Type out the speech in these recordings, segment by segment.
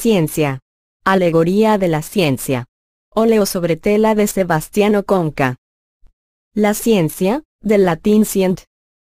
Ciencia. Alegoría de la ciencia. Óleo sobre tela de Sebastiano Conca. La ciencia, del latín scient,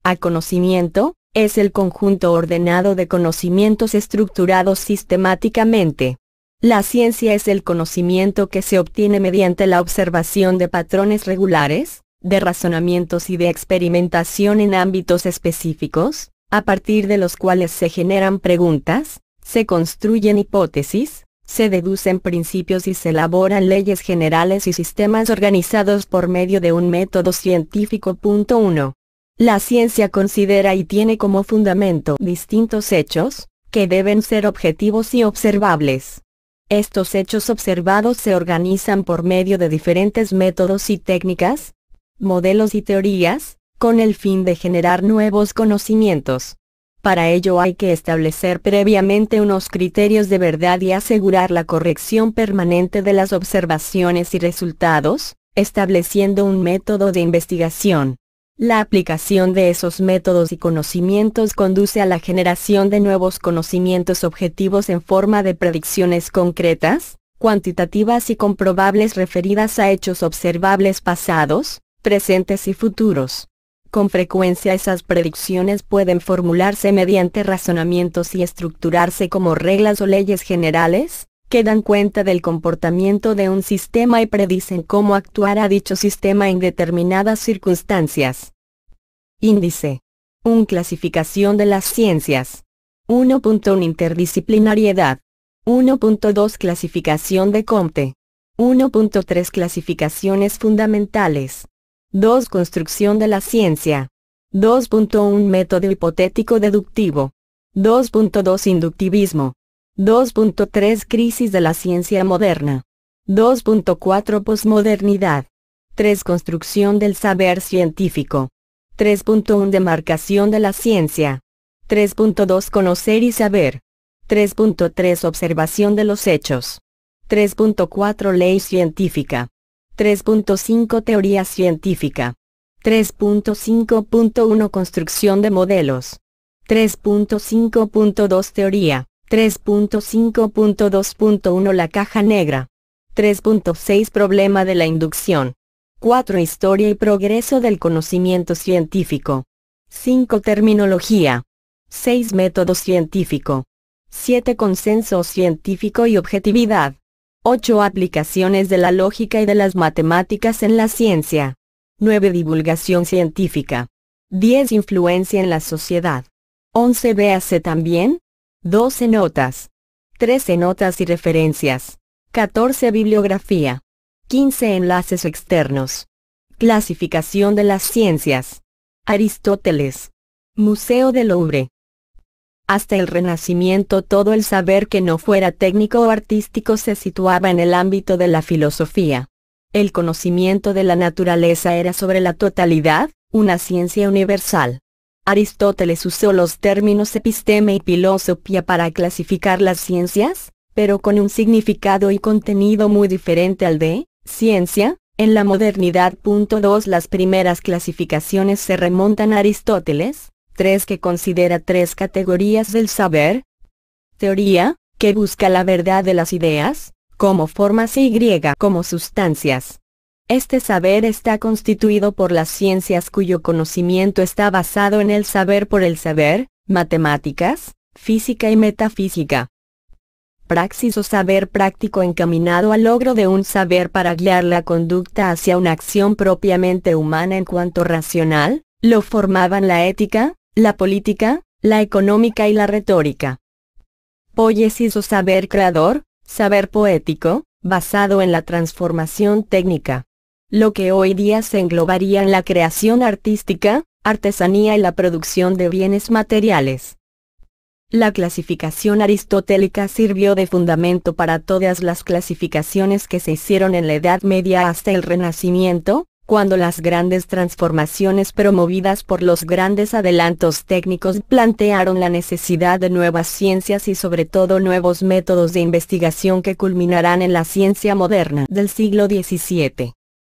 a conocimiento, es el conjunto ordenado de conocimientos estructurados sistemáticamente. La ciencia es el conocimiento que se obtiene mediante la observación de patrones regulares, de razonamientos y de experimentación en ámbitos específicos, a partir de los cuales se generan preguntas, se construyen hipótesis, se deducen principios y se elaboran leyes generales y sistemas organizados por medio de un método científico. 1. La ciencia considera y tiene como fundamento distintos hechos, que deben ser objetivos y observables. Estos hechos observados se organizan por medio de diferentes métodos y técnicas, modelos y teorías, con el fin de generar nuevos conocimientos. Para ello hay que establecer previamente unos criterios de verdad y asegurar la corrección permanente de las observaciones y resultados, estableciendo un método de investigación. La aplicación de esos métodos y conocimientos conduce a la generación de nuevos conocimientos objetivos en forma de predicciones concretas, cuantitativas y comprobables referidas a hechos observables pasados, presentes y futuros. Con frecuencia esas predicciones pueden formularse mediante razonamientos y estructurarse como reglas o leyes generales, que dan cuenta del comportamiento de un sistema y predicen cómo actuará dicho sistema en determinadas circunstancias. Índice. 1. Clasificación de las ciencias. 1.1 Interdisciplinariedad. 1.2 Clasificación de Comte. 1.3 Clasificaciones fundamentales. 2. Construcción de la ciencia. 2.1 Método hipotético deductivo. 2.2 Inductivismo. 2.3 Crisis de la ciencia moderna. 2.4 Posmodernidad. 3. Construcción del saber científico. 3.1 Demarcación de la ciencia. 3.2 Conocer y saber. 3.3 Observación de los hechos. 3.4 Ley científica. 3.5 Teoría científica. 3.5.1 Construcción de modelos. 3.5.2 Teoría. 3.5.2.1 La caja negra. 3.6 Problema de la inducción. 4 Historia y progreso del conocimiento científico. 5 Terminología. 6 Método científico. 7 Consenso científico y objetividad. 8. Aplicaciones de la lógica y de las matemáticas en la ciencia. 9. Divulgación científica. 10. Influencia en la sociedad. 11. Véase también. 12. Notas. 13. Notas y referencias. 14. Bibliografía. 15. Enlaces externos. Clasificación de las ciencias. Aristóteles. Museo del Louvre. Hasta el Renacimiento todo el saber que no fuera técnico o artístico se situaba en el ámbito de la filosofía. El conocimiento de la naturaleza era sobre la totalidad, una ciencia universal. Aristóteles usó los términos episteme y filosofía para clasificar las ciencias, pero con un significado y contenido muy diferente al de ciencia. En la modernidad. Las primeras clasificaciones se remontan a Aristóteles, tres que considera tres categorías del saber. Teoría, que busca la verdad de las ideas, como formas y como sustancias. Este saber está constituido por las ciencias cuyo conocimiento está basado en el saber por el saber, matemáticas, física y metafísica. Praxis o saber práctico encaminado al logro de un saber para guiar la conducta hacia una acción propiamente humana en cuanto racional, lo formaban la ética, la política, la económica y la retórica. Poyes hizo saber creador, saber poético, basado en la transformación técnica. Lo que hoy día se englobaría en la creación artística, artesanía y la producción de bienes materiales. La clasificación aristotélica sirvió de fundamento para todas las clasificaciones que se hicieron en la Edad Media hasta el Renacimiento, cuando las grandes transformaciones promovidas por los grandes adelantos técnicos plantearon la necesidad de nuevas ciencias y sobre todo nuevos métodos de investigación que culminarán en la ciencia moderna del siglo XVII.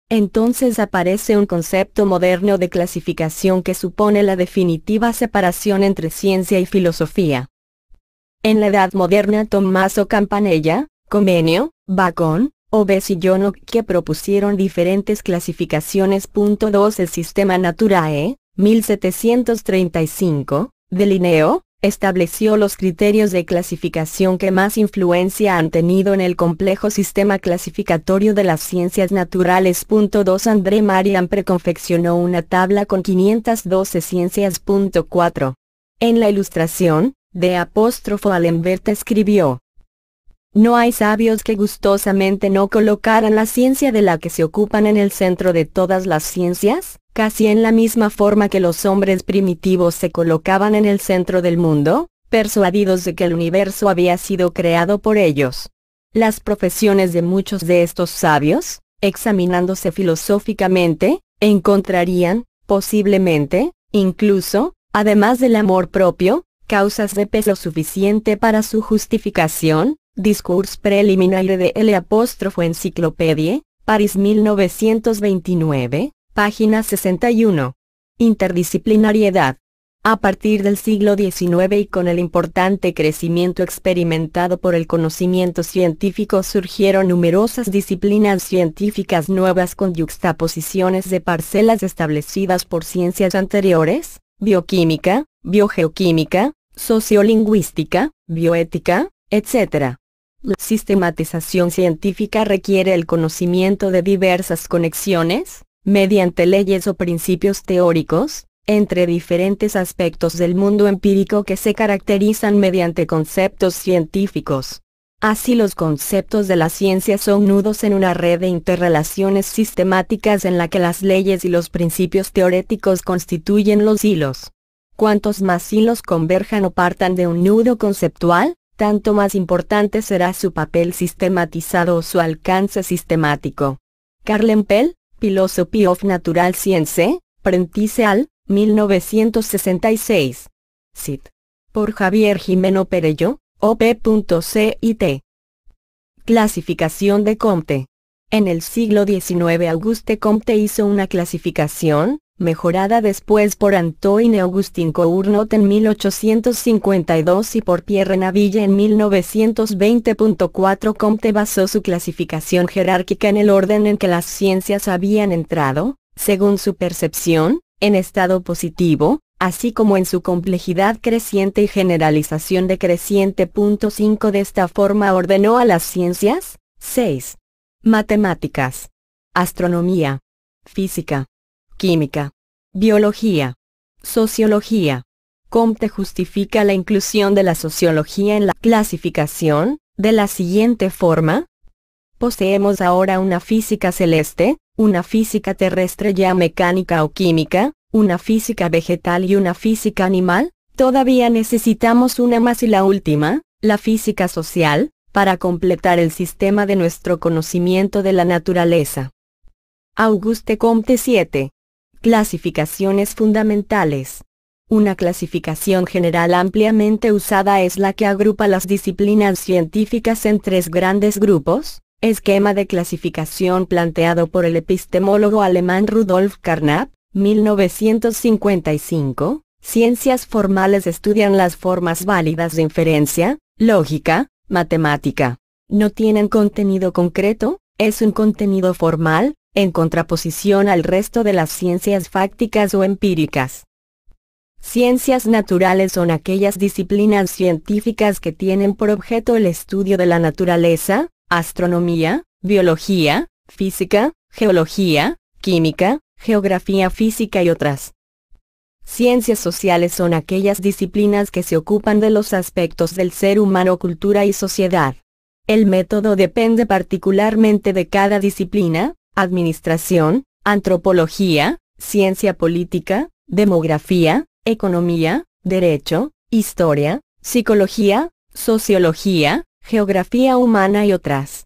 Entonces aparece un concepto moderno de clasificación que supone la definitiva separación entre ciencia y filosofía. En la Edad Moderna Tommaso Campanella, Comenio, Bacon, Obes y Yonok que propusieron diferentes clasificaciones. El sistema Naturae, 1735, de Linneo, estableció los criterios de clasificación que más influencia han tenido en el complejo sistema clasificatorio de las ciencias naturales. 2. André Marian preconfeccionó una tabla con 512 ciencias. 4. En la ilustración, de apóstrofo Alembert escribió, no hay sabios que gustosamente no colocaran la ciencia de la que se ocupan en el centro de todas las ciencias, casi en la misma forma que los hombres primitivos se colocaban en el centro del mundo, persuadidos de que el universo había sido creado por ellos. Las profesiones de muchos de estos sabios, examinándose filosóficamente, encontrarían, posiblemente, incluso, además del amor propio, causas de peso suficiente para su justificación, Discurso preliminaire de L'. París 1929, página 61. Interdisciplinariedad. A partir del siglo XIX y con el importante crecimiento experimentado por el conocimiento científico surgieron numerosas disciplinas científicas nuevas con yuxtaposiciones de parcelas establecidas por ciencias anteriores, bioquímica, biogeoquímica, sociolingüística, bioética, etc. La sistematización científica requiere el conocimiento de diversas conexiones, mediante leyes o principios teóricos, entre diferentes aspectos del mundo empírico que se caracterizan mediante conceptos científicos. Así los conceptos de la ciencia son nudos en una red de interrelaciones sistemáticas en la que las leyes y los principios teoréticos constituyen los hilos. Cuantos más hilos converjan o partan de un nudo conceptual, tanto más importante será su papel sistematizado o su alcance sistemático. Carlen Pell, Philosophy of Natural Science, Prentice al, 1966. Cit. Por Javier Jimeno Perello, op.cit. Clasificación de Comte. En el siglo XIX Auguste Comte hizo una clasificación, mejorada después por Antoine Augustin Cournot en 1852 y por Pierre Naville en 1920.4 Comte basó su clasificación jerárquica en el orden en que las ciencias habían entrado, según su percepción, en estado positivo, así como en su complejidad creciente y generalización decreciente. De esta forma ordenó a las ciencias, 6. Matemáticas. Astronomía. Física química, biología, sociología. Comte justifica la inclusión de la sociología en la clasificación, de la siguiente forma. Poseemos ahora una física celeste, una física terrestre ya mecánica o química, una física vegetal y una física animal, todavía necesitamos una más y la última, la física social, para completar el sistema de nuestro conocimiento de la naturaleza. Auguste Comte 7. Clasificaciones fundamentales. Una clasificación general ampliamente usada es la que agrupa las disciplinas científicas en tres grandes grupos, esquema de clasificación planteado por el epistemólogo alemán Rudolf Carnap, 1955, ciencias formales estudian las formas válidas de inferencia, lógica, matemática. No tienen contenido concreto, es un contenido formal, en contraposición al resto de las ciencias fácticas o empíricas. Ciencias naturales son aquellas disciplinas científicas que tienen por objeto el estudio de la naturaleza, astronomía, biología, física, geología, química, geografía física y otras. Ciencias sociales son aquellas disciplinas que se ocupan de los aspectos del ser humano, cultura y sociedad. El método depende particularmente de cada disciplina, administración, antropología, ciencia política, demografía, economía, derecho, historia, psicología, sociología, geografía humana y otras.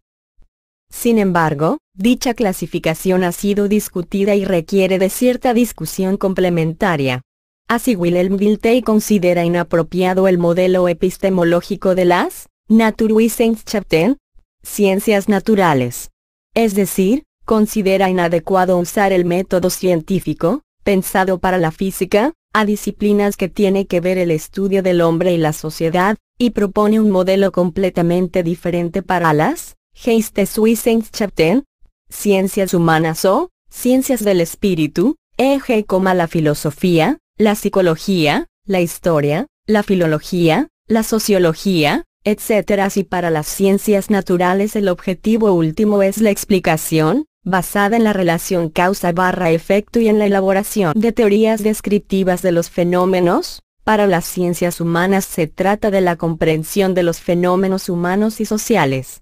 Sin embargo, dicha clasificación ha sido discutida y requiere de cierta discusión complementaria. Así Wilhelm Wilhelm considera inapropiado el modelo epistemológico de las Naturwissenschaften, ciencias naturales. Es decir, considera inadecuado usar el método científico, pensado para la física, a disciplinas que tiene que ver el estudio del hombre y la sociedad, y propone un modelo completamente diferente para las Geisteswissenschaften, ciencias humanas o ciencias del espíritu, eje como la filosofía, la psicología, la historia, la filología, la sociología, etc. Si para las ciencias naturales el objetivo último es la explicación, basada en la relación causa-efecto y en la elaboración de teorías descriptivas de los fenómenos, para las ciencias humanas se trata de la comprensión de los fenómenos humanos y sociales.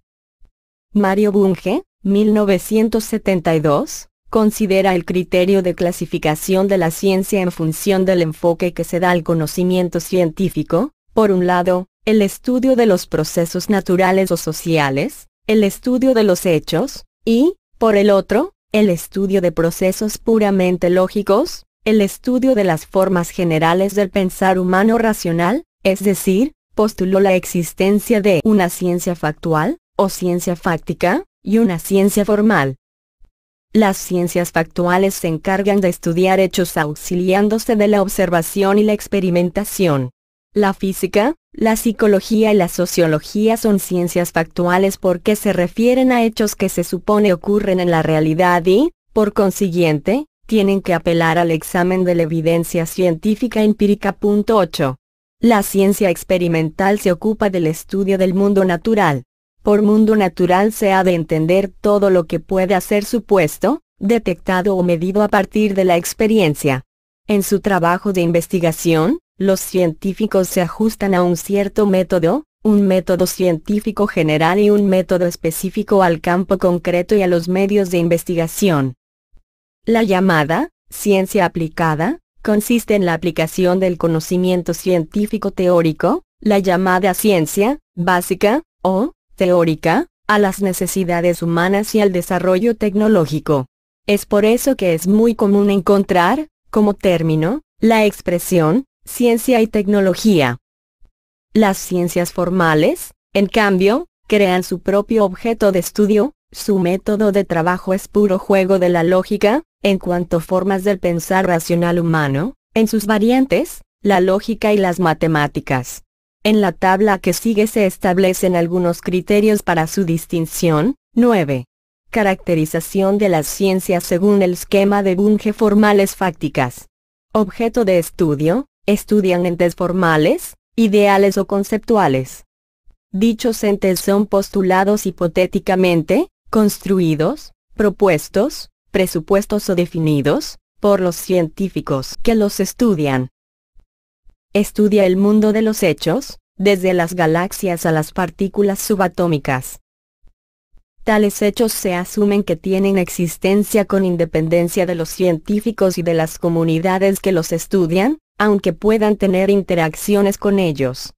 Mario Bunge, 1972, considera el criterio de clasificación de la ciencia en función del enfoque que se da al conocimiento científico, por un lado, el estudio de los procesos naturales o sociales, el estudio de los hechos, y, por el otro, el estudio de procesos puramente lógicos, el estudio de las formas generales del pensar humano racional, es decir, postuló la existencia de una ciencia factual, o ciencia fáctica, y una ciencia formal. Las ciencias factuales se encargan de estudiar hechos auxiliándose de la observación y la experimentación. La física, la psicología y la sociología son ciencias factuales porque se refieren a hechos que se supone ocurren en la realidad y, por consiguiente, tienen que apelar al examen de la evidencia científica empírica. 8. La ciencia experimental se ocupa del estudio del mundo natural. Por mundo natural se ha de entender todo lo que puede ser supuesto, detectado o medido a partir de la experiencia. En su trabajo de investigación, los científicos se ajustan a un cierto método, un método científico general y un método específico al campo concreto y a los medios de investigación. La llamada, ciencia aplicada, consiste en la aplicación del conocimiento científico teórico, la llamada ciencia, básica, o, teórica, a las necesidades humanas y al desarrollo tecnológico. Es por eso que es muy común encontrar, como término, la expresión, ciencia y tecnología. Las ciencias formales, en cambio, crean su propio objeto de estudio, su método de trabajo es puro juego de la lógica, en cuanto formas del pensar racional humano, en sus variantes, la lógica y las matemáticas. En la tabla que sigue se establecen algunos criterios para su distinción. 9. Caracterización de las ciencias según el esquema de Bunge formales fácticas. Objeto de estudio, estudian entes formales, ideales o conceptuales. Dichos entes son postulados hipotéticamente, construidos, propuestos, presupuestos o definidos, por los científicos que los estudian. Estudia el mundo de los hechos, desde las galaxias a las partículas subatómicas. Tales hechos se asumen que tienen existencia con independencia de los científicos y de las comunidades que los estudian, aunque puedan tener interacciones con ellos.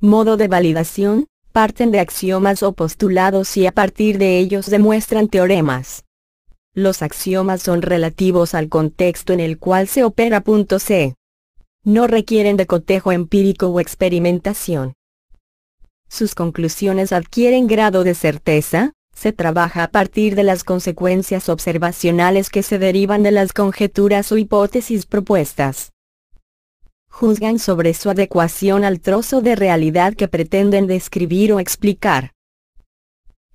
Modo de validación, parten de axiomas o postulados y a partir de ellos demuestran teoremas. Los axiomas son relativos al contexto en el cual se opera. C. No requieren de cotejo empírico o experimentación. Sus conclusiones adquieren grado de certeza, se trabaja a partir de las consecuencias observacionales que se derivan de las conjeturas o hipótesis propuestas juzgan sobre su adecuación al trozo de realidad que pretenden describir o explicar.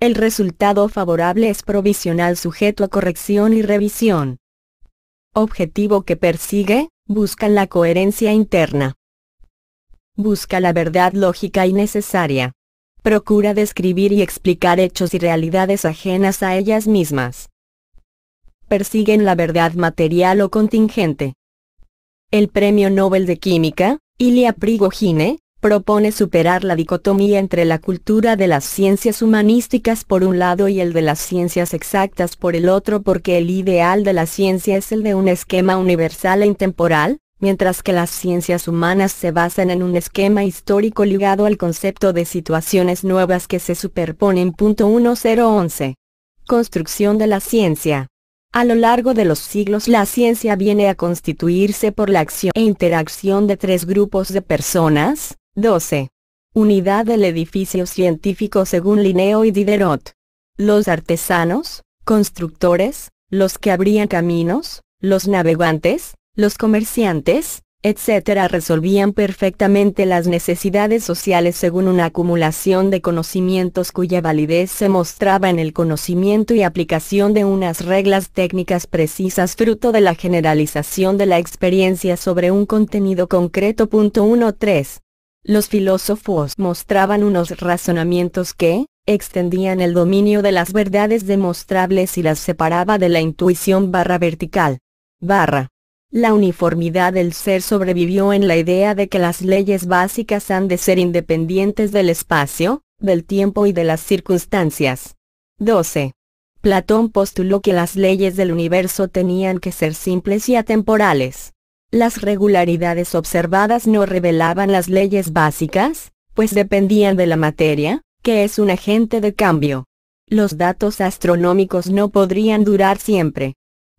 El resultado favorable es provisional sujeto a corrección y revisión. Objetivo que persigue, buscan la coherencia interna. Busca la verdad lógica y necesaria. Procura describir y explicar hechos y realidades ajenas a ellas mismas. Persiguen la verdad material o contingente el Premio Nobel de Química, Ilya Prigogine, propone superar la dicotomía entre la cultura de las ciencias humanísticas por un lado y el de las ciencias exactas por el otro porque el ideal de la ciencia es el de un esquema universal e intemporal, mientras que las ciencias humanas se basan en un esquema histórico ligado al concepto de situaciones nuevas que se superponen. 1011. Construcción de la ciencia. A lo largo de los siglos la ciencia viene a constituirse por la acción e interacción de tres grupos de personas, 12. Unidad del edificio científico según Linneo y Diderot. Los artesanos, constructores, los que abrían caminos, los navegantes, los comerciantes, etcétera resolvían perfectamente las necesidades sociales según una acumulación de conocimientos cuya validez se mostraba en el conocimiento y aplicación de unas reglas técnicas precisas fruto de la generalización de la experiencia sobre un contenido concreto. Los filósofos mostraban unos razonamientos que, extendían el dominio de las verdades demostrables y las separaba de la intuición barra vertical. Barra la uniformidad del ser sobrevivió en la idea de que las leyes básicas han de ser independientes del espacio, del tiempo y de las circunstancias. 12. Platón postuló que las leyes del universo tenían que ser simples y atemporales. Las regularidades observadas no revelaban las leyes básicas, pues dependían de la materia, que es un agente de cambio. Los datos astronómicos no podrían durar siempre.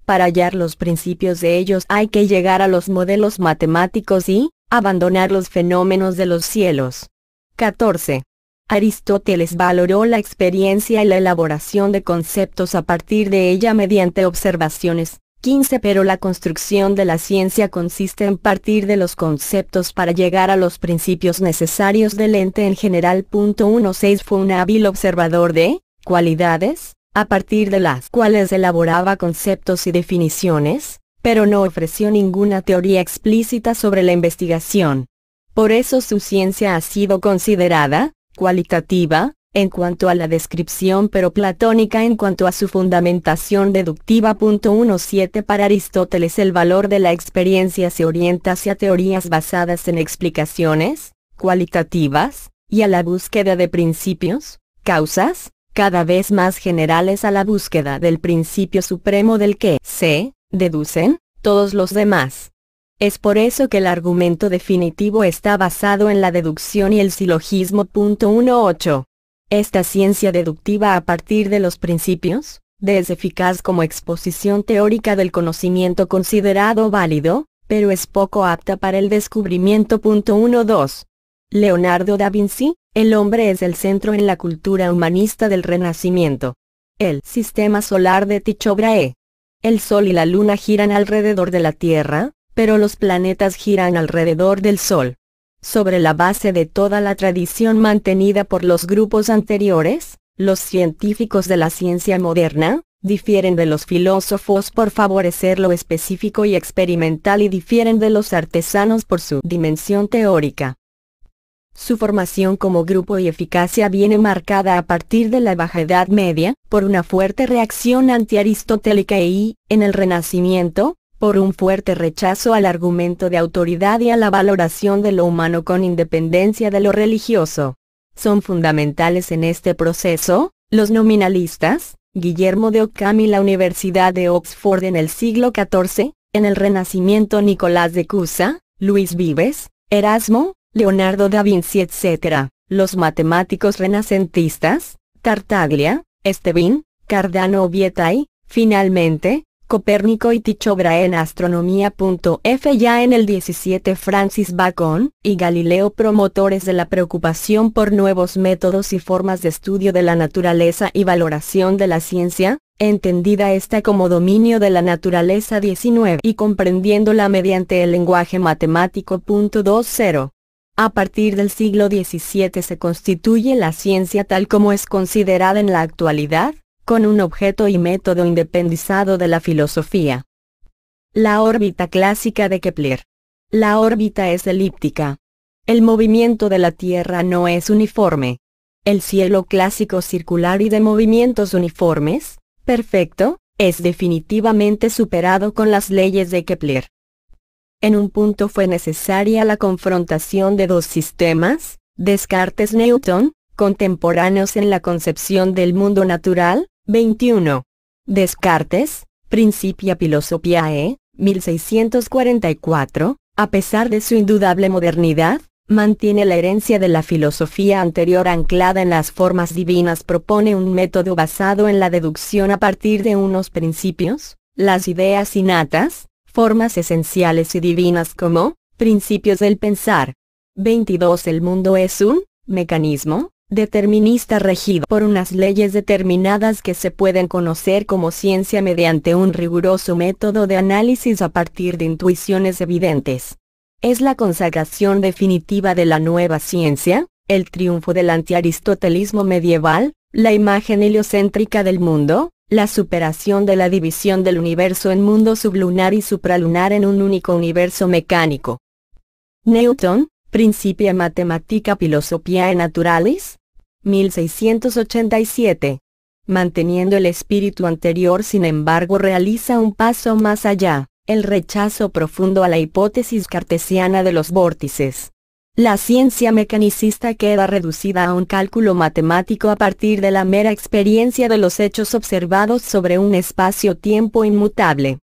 Para hallar los principios de ellos hay que llegar a los modelos matemáticos y, abandonar los fenómenos de los cielos. 14. Aristóteles valoró la experiencia y la elaboración de conceptos a partir de ella mediante observaciones. 15 Pero la construcción de la ciencia consiste en partir de los conceptos para llegar a los principios necesarios del ente en general. 16 Fue un hábil observador de cualidades, a partir de las cuales elaboraba conceptos y definiciones, pero no ofreció ninguna teoría explícita sobre la investigación. Por eso su ciencia ha sido considerada, cualitativa, en cuanto a la descripción pero platónica en cuanto a su fundamentación deductiva. 17 Para Aristóteles el valor de la experiencia se orienta hacia teorías basadas en explicaciones, cualitativas, y a la búsqueda de principios, causas, cada vez más generales a la búsqueda del principio supremo del que se deducen todos los demás. Es por eso que el argumento definitivo está basado en la deducción y el silogismo. Esta ciencia deductiva a partir de los principios, es eficaz como exposición teórica del conocimiento considerado válido, pero es poco apta para el descubrimiento. Leonardo da Vinci, el hombre es el centro en la cultura humanista del Renacimiento. El sistema solar de Tycho Brahe. El Sol y la Luna giran alrededor de la Tierra, pero los planetas giran alrededor del Sol. Sobre la base de toda la tradición mantenida por los grupos anteriores, los científicos de la ciencia moderna, difieren de los filósofos por favorecer lo específico y experimental y difieren de los artesanos por su dimensión teórica. Su formación como grupo y eficacia viene marcada a partir de la Baja Edad Media, por una fuerte reacción antiaristotélica y, en el Renacimiento, por un fuerte rechazo al argumento de autoridad y a la valoración de lo humano con independencia de lo religioso. Son fundamentales en este proceso, los nominalistas, Guillermo de Ockham y la Universidad de Oxford en el siglo XIV, en el Renacimiento Nicolás de Cusa, Luis Vives, Erasmo, Leonardo da Vinci etc., los matemáticos renacentistas, Tartaglia, Estevin, Cardano y, finalmente, Copérnico y Tycho en astronomía. Ya en el 17 Francis Bacon y Galileo promotores de la preocupación por nuevos métodos y formas de estudio de la naturaleza y valoración de la ciencia, entendida esta como dominio de la naturaleza 19 y comprendiéndola mediante el lenguaje matemático. A partir del siglo XVII se constituye la ciencia tal como es considerada en la actualidad, con un objeto y método independizado de la filosofía. La órbita clásica de Kepler. La órbita es elíptica. El movimiento de la Tierra no es uniforme. El cielo clásico circular y de movimientos uniformes, perfecto, es definitivamente superado con las leyes de Kepler. En un punto fue necesaria la confrontación de dos sistemas, Descartes-Newton, contemporáneos en la concepción del mundo natural, 21. Descartes, Principia Philosophiae, 1644, a pesar de su indudable modernidad, mantiene la herencia de la filosofía anterior anclada en las formas divinas, propone un método basado en la deducción a partir de unos principios, las ideas innatas, formas esenciales y divinas como, principios del pensar. 22. El mundo es un, mecanismo, determinista regido por unas leyes determinadas que se pueden conocer como ciencia mediante un riguroso método de análisis a partir de intuiciones evidentes. Es la consagración definitiva de la nueva ciencia, el triunfo del antiaristotelismo medieval, la imagen heliocéntrica del mundo, la superación de la división del universo en mundo sublunar y supralunar en un único universo mecánico. Newton, Principia Mathematica Philosophiae Naturalis, 1687. Manteniendo el espíritu anterior sin embargo realiza un paso más allá, el rechazo profundo a la hipótesis cartesiana de los vórtices. La ciencia mecanicista queda reducida a un cálculo matemático a partir de la mera experiencia de los hechos observados sobre un espacio-tiempo inmutable.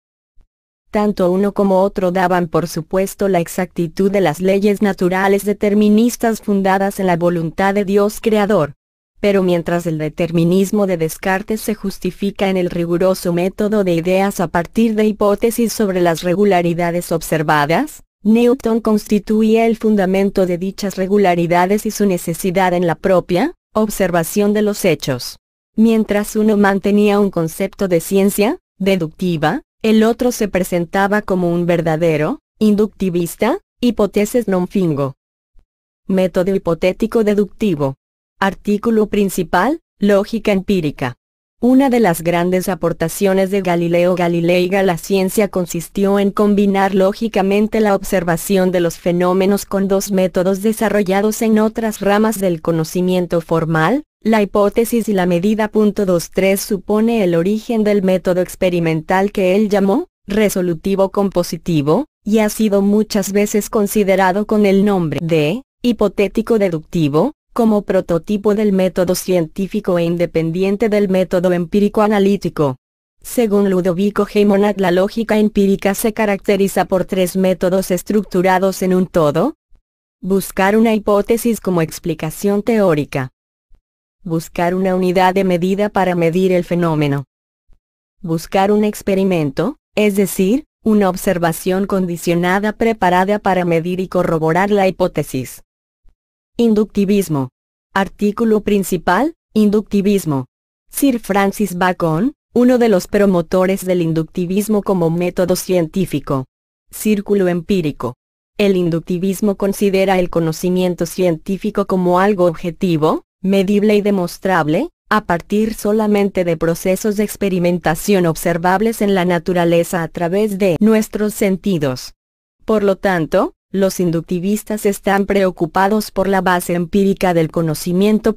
Tanto uno como otro daban por supuesto la exactitud de las leyes naturales deterministas fundadas en la voluntad de Dios creador. Pero mientras el determinismo de Descartes se justifica en el riguroso método de ideas a partir de hipótesis sobre las regularidades observadas, Newton constituía el fundamento de dichas regularidades y su necesidad en la propia observación de los hechos. Mientras uno mantenía un concepto de ciencia, deductiva, el otro se presentaba como un verdadero, inductivista, hipótesis non fingo. Método hipotético deductivo. Artículo principal, lógica empírica. Una de las grandes aportaciones de Galileo Galilei a la ciencia consistió en combinar lógicamente la observación de los fenómenos con dos métodos desarrollados en otras ramas del conocimiento formal, la hipótesis y la medida. 23 supone el origen del método experimental que él llamó, resolutivo compositivo, y ha sido muchas veces considerado con el nombre de, hipotético deductivo, como prototipo del método científico e independiente del método empírico analítico. Según Ludovico Heimonat la lógica empírica se caracteriza por tres métodos estructurados en un todo. Buscar una hipótesis como explicación teórica. Buscar una unidad de medida para medir el fenómeno. Buscar un experimento, es decir, una observación condicionada preparada para medir y corroborar la hipótesis. Inductivismo. Artículo principal, Inductivismo. Sir Francis Bacon, uno de los promotores del inductivismo como método científico. Círculo empírico. El inductivismo considera el conocimiento científico como algo objetivo, medible y demostrable, a partir solamente de procesos de experimentación observables en la naturaleza a través de nuestros sentidos. Por lo tanto, los inductivistas están preocupados por la base empírica del conocimiento.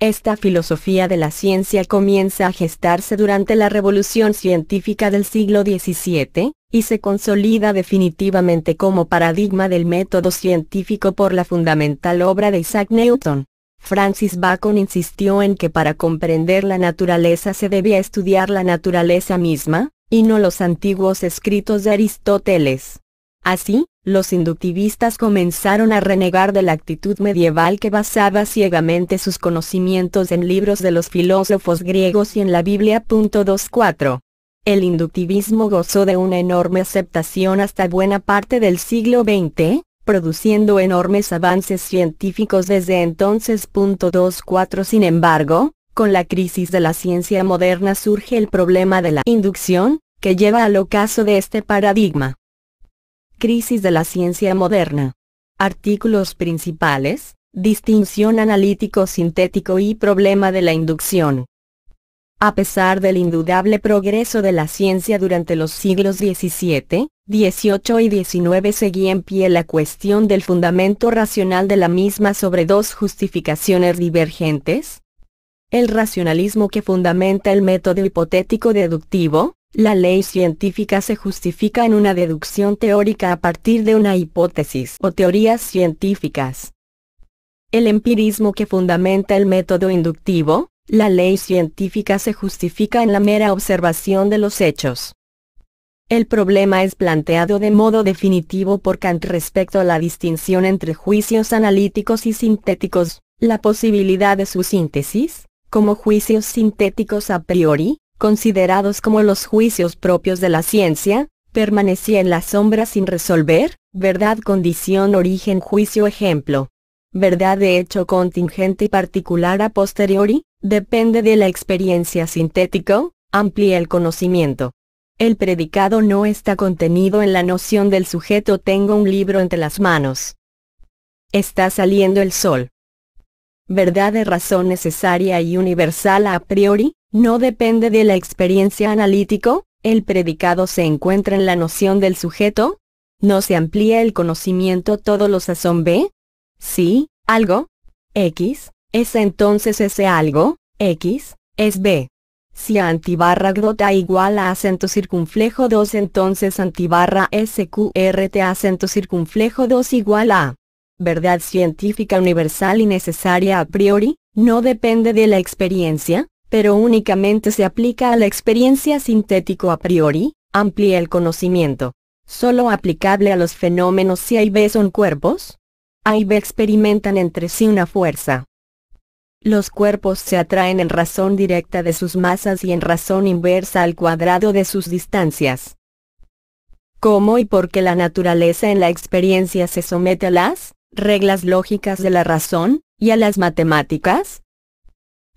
Esta filosofía de la ciencia comienza a gestarse durante la revolución científica del siglo XVII, y se consolida definitivamente como paradigma del método científico por la fundamental obra de Isaac Newton. Francis Bacon insistió en que para comprender la naturaleza se debía estudiar la naturaleza misma, y no los antiguos escritos de Aristóteles. Así, los inductivistas comenzaron a renegar de la actitud medieval que basaba ciegamente sus conocimientos en libros de los filósofos griegos y en la Biblia.24. El inductivismo gozó de una enorme aceptación hasta buena parte del siglo XX, produciendo enormes avances científicos desde entonces. Sin embargo, con la crisis de la ciencia moderna surge el problema de la inducción, que lleva al ocaso de este paradigma. Crisis de la ciencia moderna. Artículos principales, distinción analítico-sintético y problema de la inducción. A pesar del indudable progreso de la ciencia durante los siglos XVII, XVIII y XIX seguía en pie la cuestión del fundamento racional de la misma sobre dos justificaciones divergentes. El racionalismo que fundamenta el método hipotético deductivo, la ley científica se justifica en una deducción teórica a partir de una hipótesis o teorías científicas. El empirismo que fundamenta el método inductivo, la ley científica se justifica en la mera observación de los hechos. El problema es planteado de modo definitivo por Kant respecto a la distinción entre juicios analíticos y sintéticos, la posibilidad de su síntesis, como juicios sintéticos a priori, considerados como los juicios propios de la ciencia, permanecía en la sombra sin resolver, verdad condición origen juicio ejemplo. Verdad de hecho contingente y particular a posteriori, depende de la experiencia sintético, amplía el conocimiento. El predicado no está contenido en la noción del sujeto tengo un libro entre las manos. Está saliendo el sol. Verdad de razón necesaria y universal a priori, no depende de la experiencia analítico, el predicado se encuentra en la noción del sujeto, no se amplía el conocimiento todo lo sazón B. Sí, algo, X, es entonces ese algo, X, es B. Si a antibarra igual a acento circunflejo 2 entonces antibarra SQRT acento circunflejo 2 igual a verdad científica universal y necesaria a priori, no depende de la experiencia, pero únicamente se aplica a la experiencia sintético a priori, amplía el conocimiento. Solo aplicable a los fenómenos si A y B son cuerpos. A y B experimentan entre sí una fuerza. Los cuerpos se atraen en razón directa de sus masas y en razón inversa al cuadrado de sus distancias. ¿Cómo y por qué la naturaleza en la experiencia se somete a las reglas lógicas de la razón y a las matemáticas?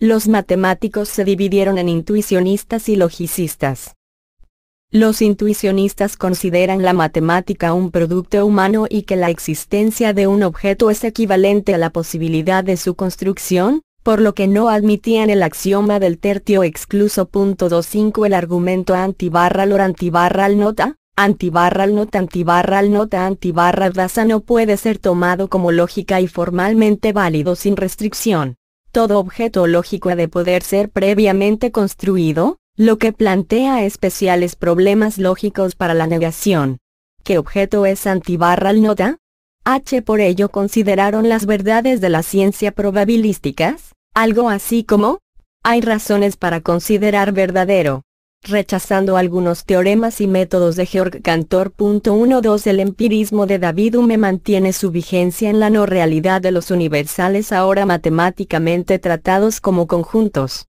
Los matemáticos se dividieron en intuicionistas y logicistas. Los intuicionistas consideran la matemática un producto humano y que la existencia de un objeto es equivalente a la posibilidad de su construcción, por lo que no admitían el axioma del tertio excluso.25 El argumento antibarral or antibarral nota, antibarral nota antibarral nota antibarral no puede ser tomado como lógica y formalmente válido sin restricción todo objeto lógico ha de poder ser previamente construido, lo que plantea especiales problemas lógicos para la negación. ¿Qué objeto es antibarral nota? H. Por ello consideraron las verdades de la ciencia probabilísticas, algo así como, hay razones para considerar verdadero, rechazando algunos teoremas y métodos de Georg Cantor. El empirismo de David Hume mantiene su vigencia en la no realidad de los universales ahora matemáticamente tratados como conjuntos.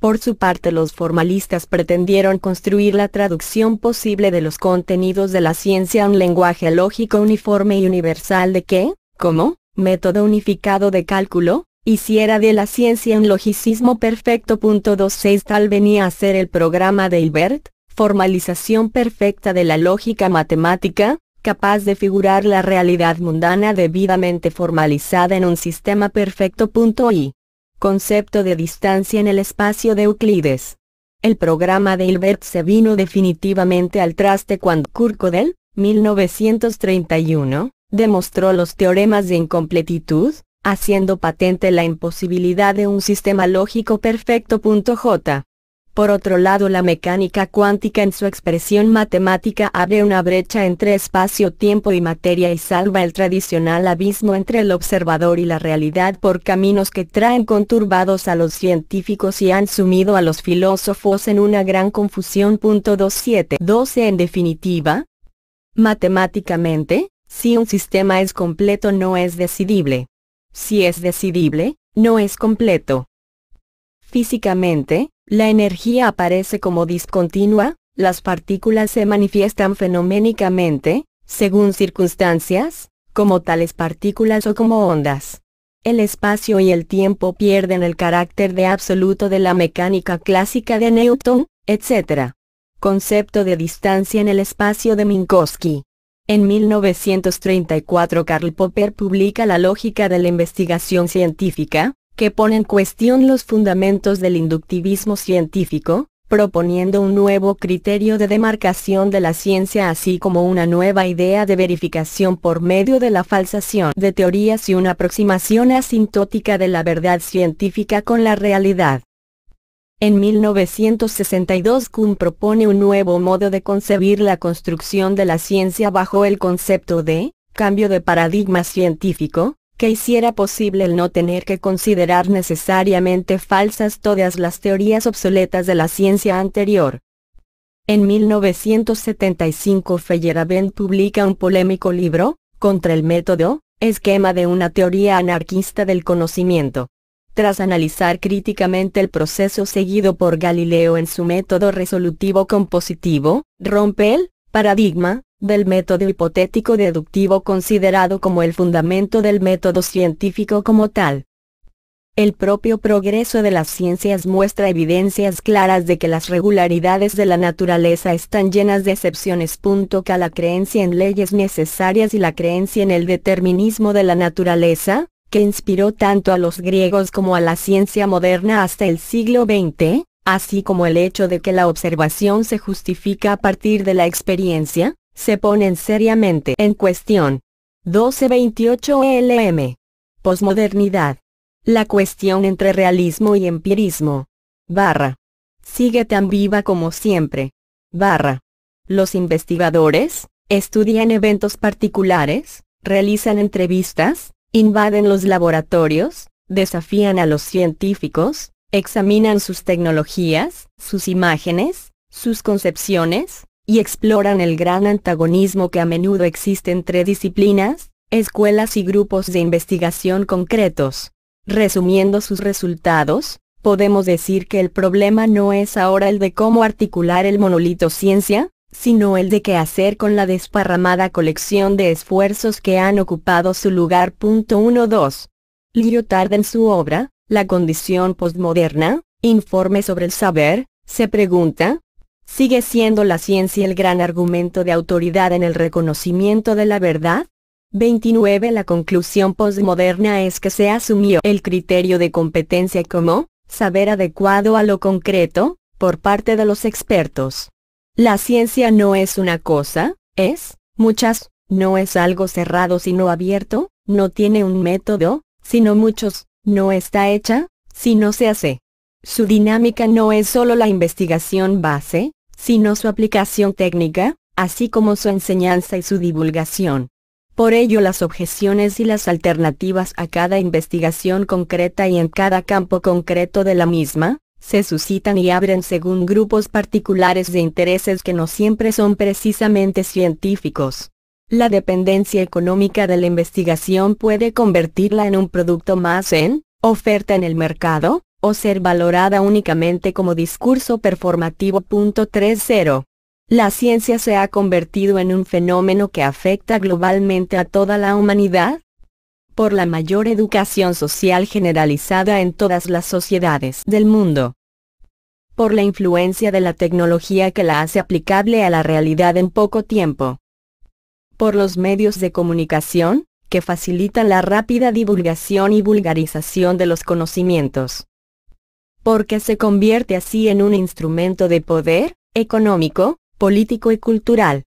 Por su parte los formalistas pretendieron construir la traducción posible de los contenidos de la ciencia a un lenguaje lógico uniforme y universal de que, como, método unificado de cálculo, hiciera de la ciencia un logicismo perfecto. Tal venía a ser el programa de Hilbert, formalización perfecta de la lógica matemática, capaz de figurar la realidad mundana debidamente formalizada en un sistema perfecto. Concepto de distancia en el espacio de Euclides. El programa de Hilbert se vino definitivamente al traste cuando Kurkodel, 1931, demostró los teoremas de incompletitud, haciendo patente la imposibilidad de un sistema lógico perfecto. J. Por otro lado la mecánica cuántica en su expresión matemática abre una brecha entre espacio-tiempo y materia y salva el tradicional abismo entre el observador y la realidad por caminos que traen conturbados a los científicos y han sumido a los filósofos en una gran confusión. En definitiva, matemáticamente, si un sistema es completo no es decidible si es decidible, no es completo. Físicamente, la energía aparece como discontinua, las partículas se manifiestan fenoménicamente, según circunstancias, como tales partículas o como ondas. El espacio y el tiempo pierden el carácter de absoluto de la mecánica clásica de Newton, etc. Concepto de distancia en el espacio de Minkowski. En 1934 Karl Popper publica La lógica de la investigación científica, que pone en cuestión los fundamentos del inductivismo científico, proponiendo un nuevo criterio de demarcación de la ciencia así como una nueva idea de verificación por medio de la falsación de teorías y una aproximación asintótica de la verdad científica con la realidad. En 1962 Kuhn propone un nuevo modo de concebir la construcción de la ciencia bajo el concepto de cambio de paradigma científico, que hiciera posible el no tener que considerar necesariamente falsas todas las teorías obsoletas de la ciencia anterior. En 1975 Feyerabend publica un polémico libro, Contra el método, esquema de una teoría anarquista del conocimiento. Tras analizar críticamente el proceso seguido por Galileo en su método resolutivo compositivo, rompe el paradigma del método hipotético deductivo considerado como el fundamento del método científico como tal. El propio progreso de las ciencias muestra evidencias claras de que las regularidades de la naturaleza están llenas de excepciones. Que la creencia en leyes necesarias y la creencia en el determinismo de la naturaleza, que inspiró tanto a los griegos como a la ciencia moderna hasta el siglo XX, así como el hecho de que la observación se justifica a partir de la experiencia, se ponen seriamente en cuestión. 1228 e LM. Posmodernidad. La cuestión entre realismo y empirismo. Barra. Sigue tan viva como siempre. Barra. Los investigadores, estudian eventos particulares, realizan entrevistas, invaden los laboratorios, desafían a los científicos, examinan sus tecnologías, sus imágenes, sus concepciones, y exploran el gran antagonismo que a menudo existe entre disciplinas, escuelas y grupos de investigación concretos. Resumiendo sus resultados, podemos decir que el problema no es ahora el de cómo articular el monolito ciencia, sino el de qué hacer con la desparramada colección de esfuerzos que han ocupado su lugar. Punto 1.2. Lyotard en su obra, La condición postmoderna, informe sobre el saber, se pregunta, ¿sigue siendo la ciencia el gran argumento de autoridad en el reconocimiento de la verdad? 29. La conclusión postmoderna es que se asumió el criterio de competencia como saber adecuado a lo concreto, por parte de los expertos. La ciencia no es una cosa, es, muchas, no es algo cerrado sino abierto, no tiene un método, sino muchos, no está hecha, sino se hace. Su dinámica no es solo la investigación base, sino su aplicación técnica, así como su enseñanza y su divulgación. Por ello las objeciones y las alternativas a cada investigación concreta y en cada campo concreto de la misma, se suscitan y abren según grupos particulares de intereses que no siempre son precisamente científicos. La dependencia económica de la investigación puede convertirla en un producto más en oferta en el mercado, o ser valorada únicamente como discurso performativo. 30. La ciencia se ha convertido en un fenómeno que afecta globalmente a toda la humanidad, por la mayor educación social generalizada en todas las sociedades del mundo. Por la influencia de la tecnología que la hace aplicable a la realidad en poco tiempo. Por los medios de comunicación, que facilitan la rápida divulgación y vulgarización de los conocimientos. Porque se convierte así en un instrumento de poder, económico, político y cultural.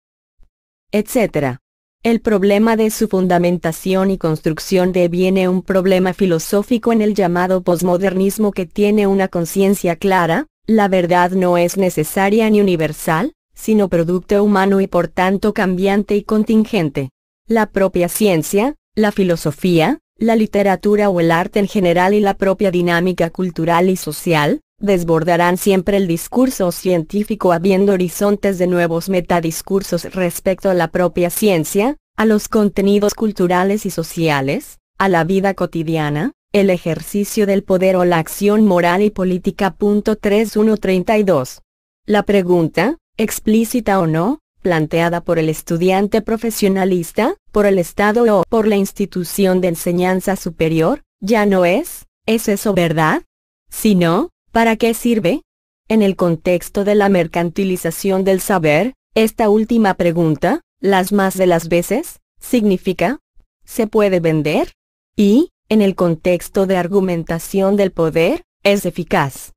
Etcétera. El problema de su fundamentación y construcción deviene un problema filosófico en el llamado posmodernismo que tiene una conciencia clara, la verdad no es necesaria ni universal, sino producto humano y por tanto cambiante y contingente. La propia ciencia, la filosofía, la literatura o el arte en general y la propia dinámica cultural y social, desbordarán siempre el discurso científico habiendo horizontes de nuevos metadiscursos respecto a la propia ciencia, a los contenidos culturales y sociales, a la vida cotidiana, el ejercicio del poder o la acción moral y política. 3132. La pregunta, explícita o no, planteada por el estudiante profesionalista, por el Estado o por la institución de enseñanza superior, ya no es, ¿es eso verdad? Si no, ¿Para qué sirve? En el contexto de la mercantilización del saber, esta última pregunta, las más de las veces, significa, ¿se puede vender? Y, en el contexto de argumentación del poder, es eficaz.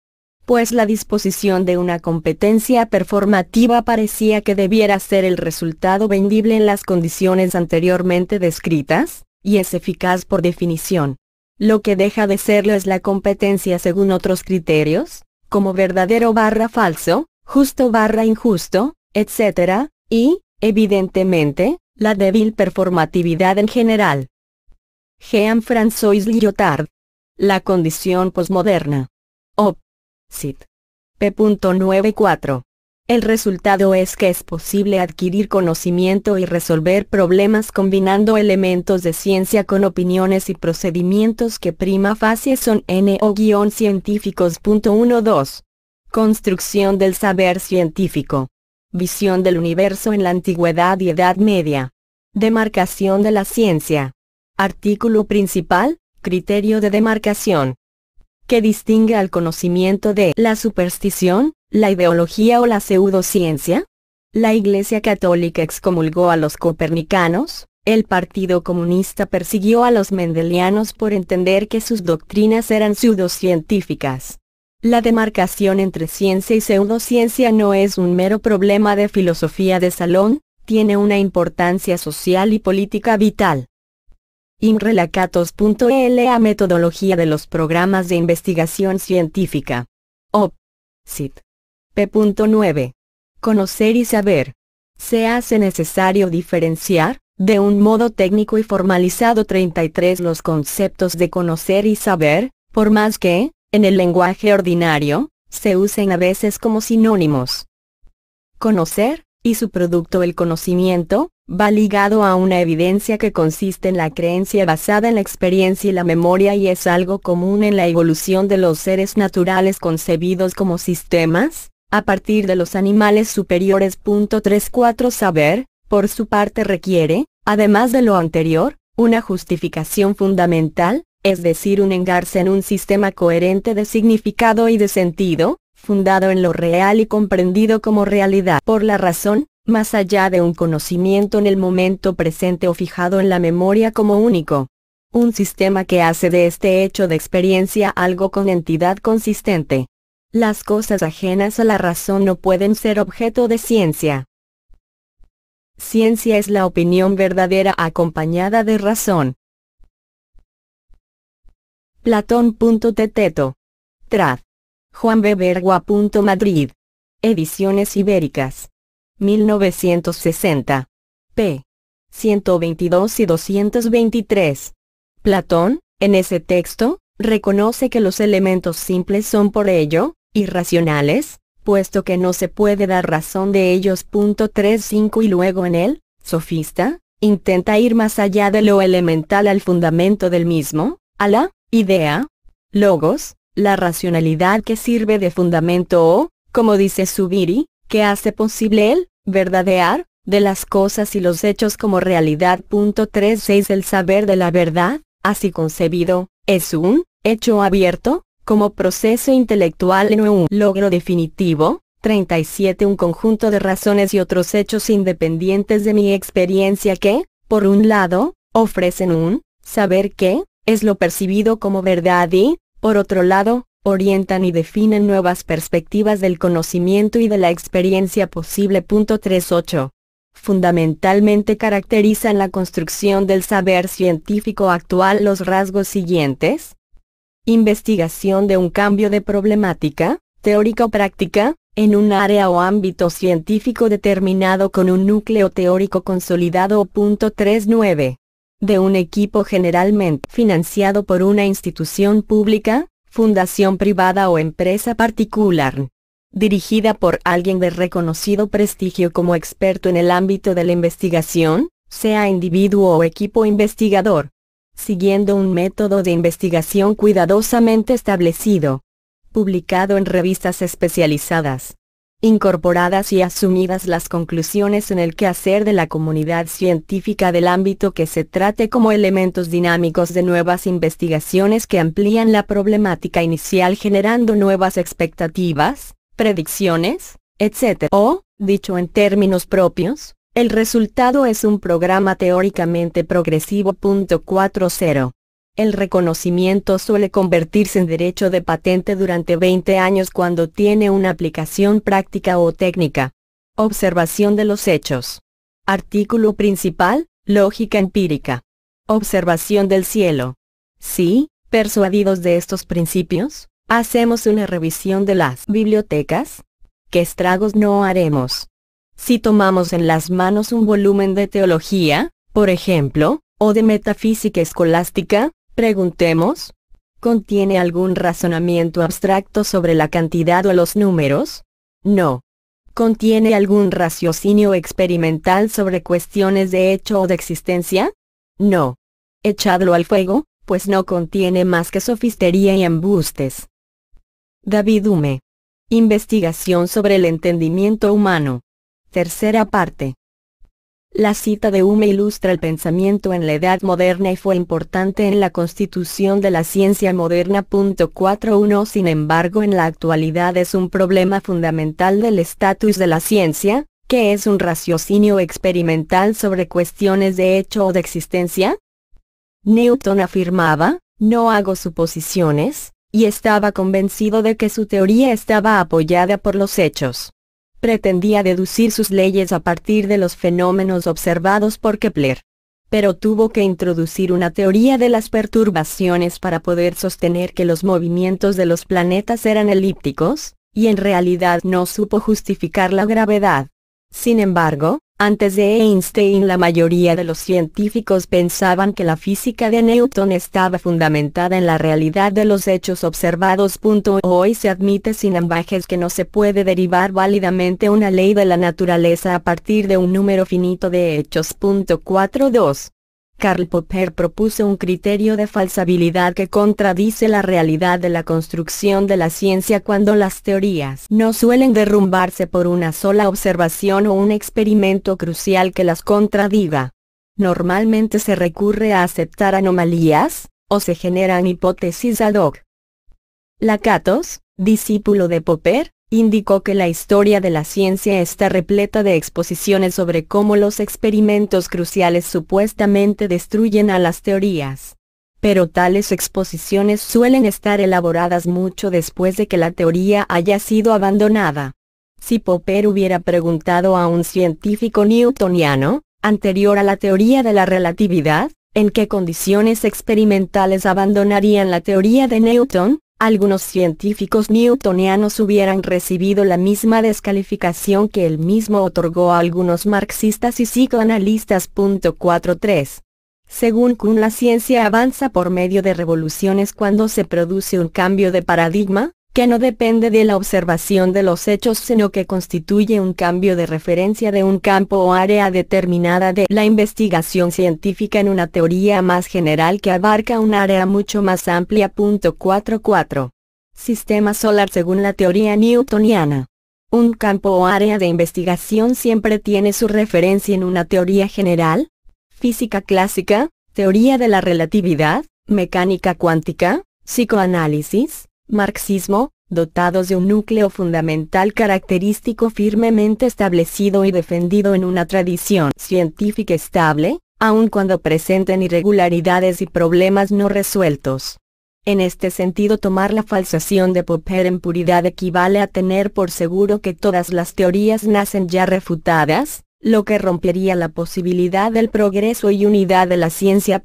Pues la disposición de una competencia performativa parecía que debiera ser el resultado vendible en las condiciones anteriormente descritas, y es eficaz por definición lo que deja de serlo es la competencia según otros criterios, como verdadero barra falso, justo barra injusto, etc., y, evidentemente, la débil performatividad en general. Jean-François Lyotard. La condición posmoderna. Op. Sit. P.94. El resultado es que es posible adquirir conocimiento y resolver problemas combinando elementos de ciencia con opiniones y procedimientos que prima facie son NO-científicos. Construcción del saber científico. Visión del universo en la antigüedad y edad media. Demarcación de la ciencia. Artículo principal, criterio de demarcación. ¿Qué distingue al conocimiento de la superstición, la ideología o la pseudociencia? La Iglesia Católica excomulgó a los copernicanos, el Partido Comunista persiguió a los mendelianos por entender que sus doctrinas eran pseudocientíficas. La demarcación entre ciencia y pseudociencia no es un mero problema de filosofía de salón, tiene una importancia social y política vital. La Metodología de los programas de investigación científica. Op. 9. Conocer y saber. Se hace necesario diferenciar, de un modo técnico y formalizado 33 los conceptos de conocer y saber, por más que, en el lenguaje ordinario, se usen a veces como sinónimos. Conocer, y su producto el conocimiento, va ligado a una evidencia que consiste en la creencia basada en la experiencia y la memoria y es algo común en la evolución de los seres naturales concebidos como sistemas, a partir de los animales superiores. 34 Saber, por su parte requiere, además de lo anterior, una justificación fundamental, es decir un engarce en un sistema coherente de significado y de sentido, fundado en lo real y comprendido como realidad por la razón, más allá de un conocimiento en el momento presente o fijado en la memoria como único. Un sistema que hace de este hecho de experiencia algo con entidad consistente. Las cosas ajenas a la razón no pueden ser objeto de ciencia. Ciencia es la opinión verdadera acompañada de razón. Platón.teteto. Trad. Juan Madrid. Ediciones Ibéricas. 1960. p. 122 y 223. Platón, en ese texto, reconoce que los elementos simples son por ello, irracionales, puesto que no se puede dar razón de ellos. 35 Y luego en él, sofista, intenta ir más allá de lo elemental al fundamento del mismo, a la, idea, logos, la racionalidad que sirve de fundamento o, como dice Subiri, que hace posible el, verdadear, de las cosas y los hechos como realidad. 36 El saber de la verdad, así concebido, es un, hecho abierto, como proceso intelectual en un logro definitivo. 37 Un conjunto de razones y otros hechos independientes de mi experiencia que, por un lado, ofrecen un saber que es lo percibido como verdad y, por otro lado, orientan y definen nuevas perspectivas del conocimiento y de la experiencia posible. 38. Fundamentalmente caracterizan la construcción del saber científico actual los rasgos siguientes, investigación de un cambio de problemática, teórica o práctica, en un área o ámbito científico determinado con un núcleo teórico consolidado o punto 39. De un equipo generalmente financiado por una institución pública, fundación privada o empresa particular. Dirigida por alguien de reconocido prestigio como experto en el ámbito de la investigación, sea individuo o equipo investigador siguiendo un método de investigación cuidadosamente establecido. Publicado en revistas especializadas. Incorporadas y asumidas las conclusiones en el quehacer de la comunidad científica del ámbito que se trate como elementos dinámicos de nuevas investigaciones que amplían la problemática inicial generando nuevas expectativas, predicciones, etc. O, dicho en términos propios, el resultado es un programa teóricamente progresivo. 40. El reconocimiento suele convertirse en derecho de patente durante 20 años cuando tiene una aplicación práctica o técnica. Observación de los hechos. Artículo principal, lógica empírica. Observación del cielo. Si, persuadidos de estos principios, hacemos una revisión de las bibliotecas. ¿Qué estragos no haremos? Si tomamos en las manos un volumen de teología, por ejemplo, o de metafísica escolástica, preguntemos, ¿contiene algún razonamiento abstracto sobre la cantidad o los números? No. ¿Contiene algún raciocinio experimental sobre cuestiones de hecho o de existencia? No. Echadlo al fuego, pues no contiene más que sofistería y embustes. David Hume. Investigación sobre el entendimiento humano. Tercera parte. La cita de Hume ilustra el pensamiento en la Edad Moderna y fue importante en la constitución de la ciencia moderna. Sin embargo, en la actualidad es un problema fundamental del estatus de la ciencia, que es un raciocinio experimental sobre cuestiones de hecho o de existencia. Newton afirmaba, no hago suposiciones, y estaba convencido de que su teoría estaba apoyada por los hechos pretendía deducir sus leyes a partir de los fenómenos observados por Kepler. Pero tuvo que introducir una teoría de las perturbaciones para poder sostener que los movimientos de los planetas eran elípticos, y en realidad no supo justificar la gravedad. Sin embargo, antes de Einstein la mayoría de los científicos pensaban que la física de Newton estaba fundamentada en la realidad de los hechos observados. Hoy se admite sin ambajes que no se puede derivar válidamente una ley de la naturaleza a partir de un número finito de hechos. 4.2 Karl Popper propuso un criterio de falsabilidad que contradice la realidad de la construcción de la ciencia cuando las teorías no suelen derrumbarse por una sola observación o un experimento crucial que las contradiga. Normalmente se recurre a aceptar anomalías, o se generan hipótesis ad hoc. Lakatos, discípulo de Popper, indicó que la historia de la ciencia está repleta de exposiciones sobre cómo los experimentos cruciales supuestamente destruyen a las teorías. Pero tales exposiciones suelen estar elaboradas mucho después de que la teoría haya sido abandonada. Si Popper hubiera preguntado a un científico newtoniano, anterior a la teoría de la relatividad, en qué condiciones experimentales abandonarían la teoría de Newton, algunos científicos newtonianos hubieran recibido la misma descalificación que él mismo otorgó a algunos marxistas y psicoanalistas. Según Kuhn la ciencia avanza por medio de revoluciones cuando se produce un cambio de paradigma, no depende de la observación de los hechos sino que constituye un cambio de referencia de un campo o área determinada de la investigación científica en una teoría más general que abarca un área mucho más amplia. 44. Sistema solar según la teoría newtoniana. Un campo o área de investigación siempre tiene su referencia en una teoría general, física clásica, teoría de la relatividad, mecánica cuántica, psicoanálisis, marxismo, dotados de un núcleo fundamental característico firmemente establecido y defendido en una tradición científica estable, aun cuando presenten irregularidades y problemas no resueltos. En este sentido tomar la falsación de Popper en puridad equivale a tener por seguro que todas las teorías nacen ya refutadas, lo que rompería la posibilidad del progreso y unidad de la ciencia.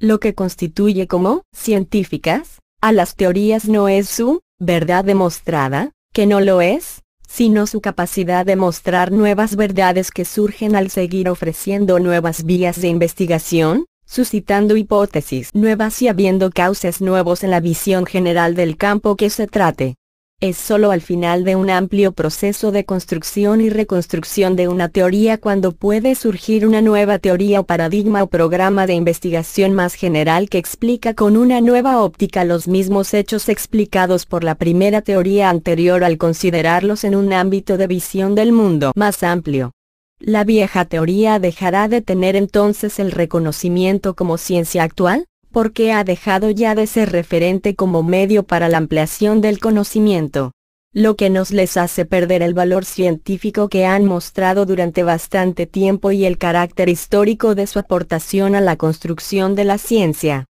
Lo que constituye como científicas a las teorías no es su verdad demostrada, que no lo es, sino su capacidad de mostrar nuevas verdades que surgen al seguir ofreciendo nuevas vías de investigación, suscitando hipótesis nuevas y habiendo cauces nuevos en la visión general del campo que se trate es sólo al final de un amplio proceso de construcción y reconstrucción de una teoría cuando puede surgir una nueva teoría o paradigma o programa de investigación más general que explica con una nueva óptica los mismos hechos explicados por la primera teoría anterior al considerarlos en un ámbito de visión del mundo más amplio. La vieja teoría dejará de tener entonces el reconocimiento como ciencia actual, porque ha dejado ya de ser referente como medio para la ampliación del conocimiento lo que nos les hace perder el valor científico que han mostrado durante bastante tiempo y el carácter histórico de su aportación a la construcción de la ciencia.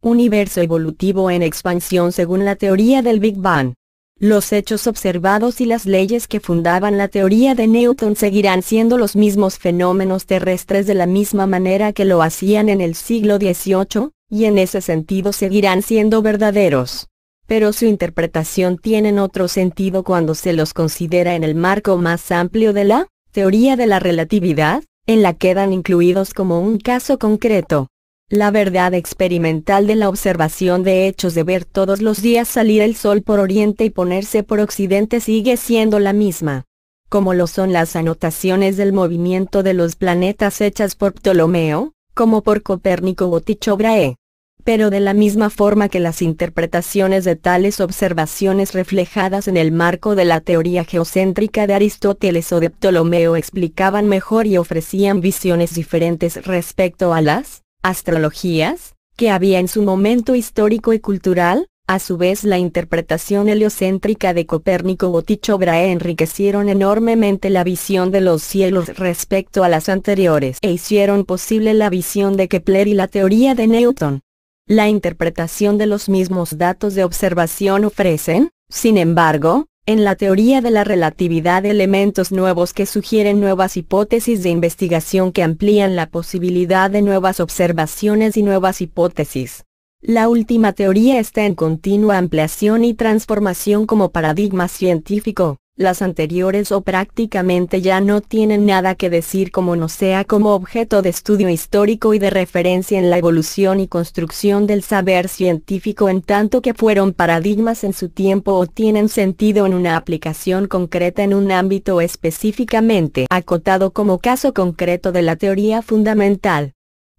Universo evolutivo en expansión según la teoría del Big Bang. Los hechos observados y las leyes que fundaban la teoría de Newton seguirán siendo los mismos fenómenos terrestres de la misma manera que lo hacían en el siglo XVIII, y en ese sentido seguirán siendo verdaderos. Pero su interpretación tiene otro sentido cuando se los considera en el marco más amplio de la teoría de la relatividad, en la quedan incluidos como un caso concreto la verdad experimental de la observación de hechos de ver todos los días salir el sol por oriente y ponerse por occidente sigue siendo la misma. Como lo son las anotaciones del movimiento de los planetas hechas por Ptolomeo, como por Copérnico o Brahe. Pero de la misma forma que las interpretaciones de tales observaciones reflejadas en el marco de la teoría geocéntrica de Aristóteles o de Ptolomeo explicaban mejor y ofrecían visiones diferentes respecto a las astrologías, que había en su momento histórico y cultural, a su vez la interpretación heliocéntrica de Copérnico Boticho Brahe enriquecieron enormemente la visión de los cielos respecto a las anteriores e hicieron posible la visión de Kepler y la teoría de Newton. La interpretación de los mismos datos de observación ofrecen, sin embargo, en la teoría de la relatividad elementos nuevos que sugieren nuevas hipótesis de investigación que amplían la posibilidad de nuevas observaciones y nuevas hipótesis. La última teoría está en continua ampliación y transformación como paradigma científico. Las anteriores o prácticamente ya no tienen nada que decir como no sea como objeto de estudio histórico y de referencia en la evolución y construcción del saber científico en tanto que fueron paradigmas en su tiempo o tienen sentido en una aplicación concreta en un ámbito específicamente acotado como caso concreto de la teoría fundamental.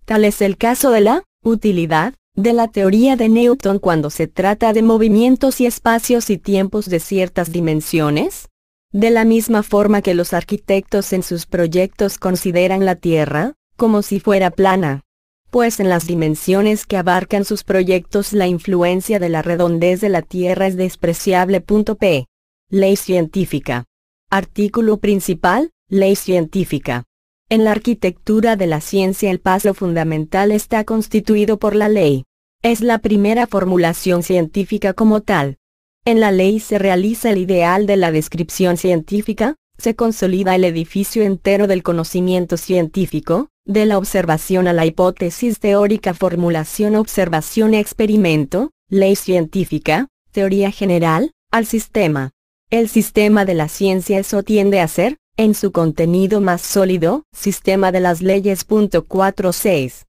Tal es el caso de la utilidad, de la teoría de Newton cuando se trata de movimientos y espacios y tiempos de ciertas dimensiones? De la misma forma que los arquitectos en sus proyectos consideran la Tierra, como si fuera plana. Pues en las dimensiones que abarcan sus proyectos la influencia de la redondez de la Tierra es despreciable. P. Ley científica. Artículo principal, Ley científica. En la arquitectura de la ciencia el paso fundamental está constituido por la ley. Es la primera formulación científica como tal. En la ley se realiza el ideal de la descripción científica, se consolida el edificio entero del conocimiento científico, de la observación a la hipótesis teórica formulación observación experimento, ley científica, teoría general, al sistema. El sistema de la ciencia eso tiende a ser, en su contenido más sólido, Sistema de las Leyes.46.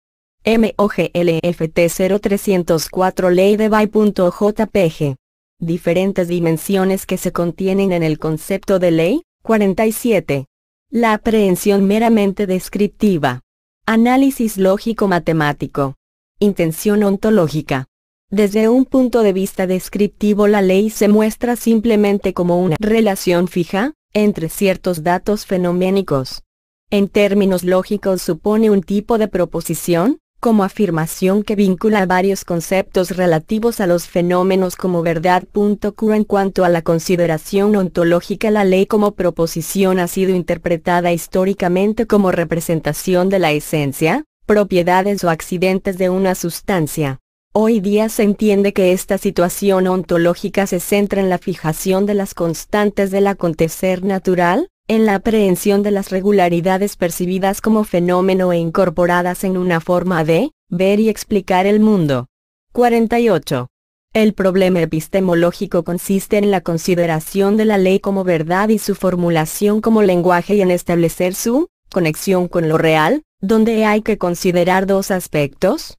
MOGLFT 0304 Ley de BY.JPG. Diferentes dimensiones que se contienen en el concepto de ley. 47. La aprehensión meramente descriptiva. Análisis lógico-matemático. Intención ontológica. Desde un punto de vista descriptivo la ley se muestra simplemente como una relación fija, entre ciertos datos fenoménicos. En términos lógicos supone un tipo de proposición, como afirmación que vincula varios conceptos relativos a los fenómenos como verdad. en cuanto a la consideración ontológica la ley como proposición ha sido interpretada históricamente como representación de la esencia, propiedades o accidentes de una sustancia. Hoy día se entiende que esta situación ontológica se centra en la fijación de las constantes del acontecer natural, en la aprehensión de las regularidades percibidas como fenómeno e incorporadas en una forma de ver y explicar el mundo. 48. El problema epistemológico consiste en la consideración de la ley como verdad y su formulación como lenguaje y en establecer su conexión con lo real, donde hay que considerar dos aspectos,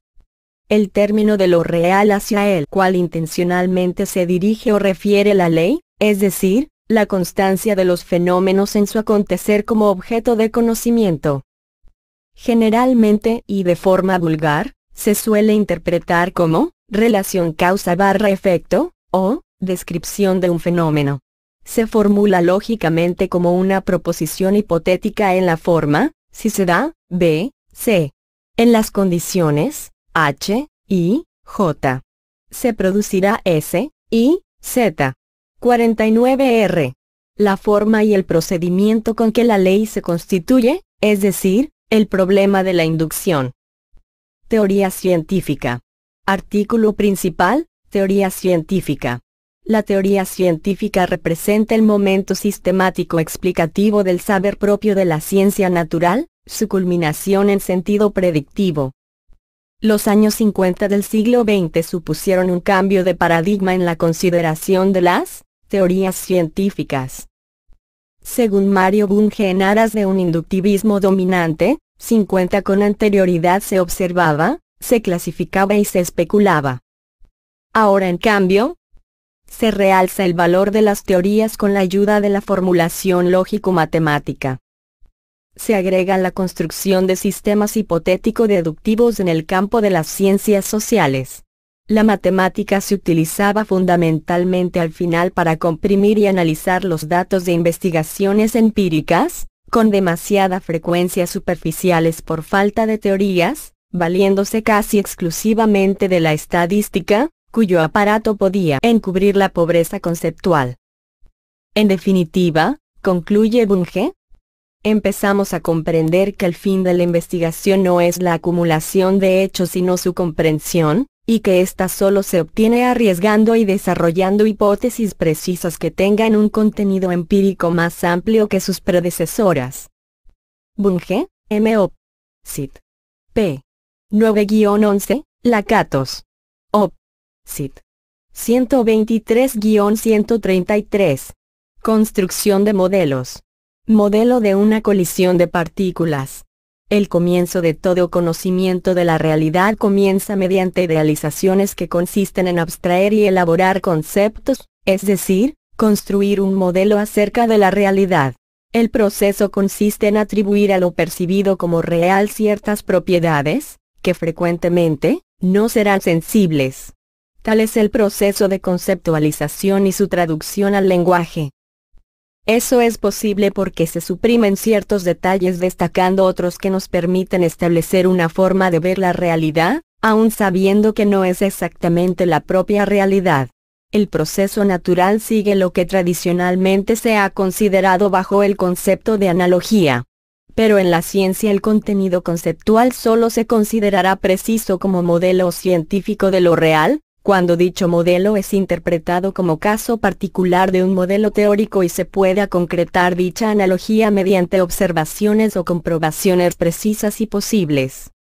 el término de lo real hacia el cual intencionalmente se dirige o refiere la ley, es decir, la constancia de los fenómenos en su acontecer como objeto de conocimiento. Generalmente y de forma vulgar, se suele interpretar como relación causa barra efecto, o descripción de un fenómeno. Se formula lógicamente como una proposición hipotética en la forma, si se da, b, c. En las condiciones, H, I, J. Se producirá S, I, Z. 49R. La forma y el procedimiento con que la ley se constituye, es decir, el problema de la inducción. Teoría científica. Artículo principal, teoría científica. La teoría científica representa el momento sistemático explicativo del saber propio de la ciencia natural, su culminación en sentido predictivo. Los años 50 del siglo XX supusieron un cambio de paradigma en la consideración de las teorías científicas. Según Mario Bunge en aras de un inductivismo dominante, 50 con anterioridad se observaba, se clasificaba y se especulaba. Ahora en cambio, se realza el valor de las teorías con la ayuda de la formulación lógico-matemática se agrega la construcción de sistemas hipotético-deductivos en el campo de las ciencias sociales. La matemática se utilizaba fundamentalmente al final para comprimir y analizar los datos de investigaciones empíricas, con demasiada frecuencia superficiales por falta de teorías, valiéndose casi exclusivamente de la estadística, cuyo aparato podía encubrir la pobreza conceptual. En definitiva, concluye Bunge, empezamos a comprender que el fin de la investigación no es la acumulación de hechos sino su comprensión, y que ésta solo se obtiene arriesgando y desarrollando hipótesis precisas que tengan un contenido empírico más amplio que sus predecesoras. Bunge, M.O. P. 9-11, Lacatos. Op. Cit. 123-133. Construcción de modelos. Modelo de una colisión de partículas. El comienzo de todo conocimiento de la realidad comienza mediante idealizaciones que consisten en abstraer y elaborar conceptos, es decir, construir un modelo acerca de la realidad. El proceso consiste en atribuir a lo percibido como real ciertas propiedades, que frecuentemente, no serán sensibles. Tal es el proceso de conceptualización y su traducción al lenguaje. Eso es posible porque se suprimen ciertos detalles destacando otros que nos permiten establecer una forma de ver la realidad, aun sabiendo que no es exactamente la propia realidad. El proceso natural sigue lo que tradicionalmente se ha considerado bajo el concepto de analogía. Pero en la ciencia el contenido conceptual solo se considerará preciso como modelo científico de lo real, cuando dicho modelo es interpretado como caso particular de un modelo teórico y se pueda concretar dicha analogía mediante observaciones o comprobaciones precisas y posibles.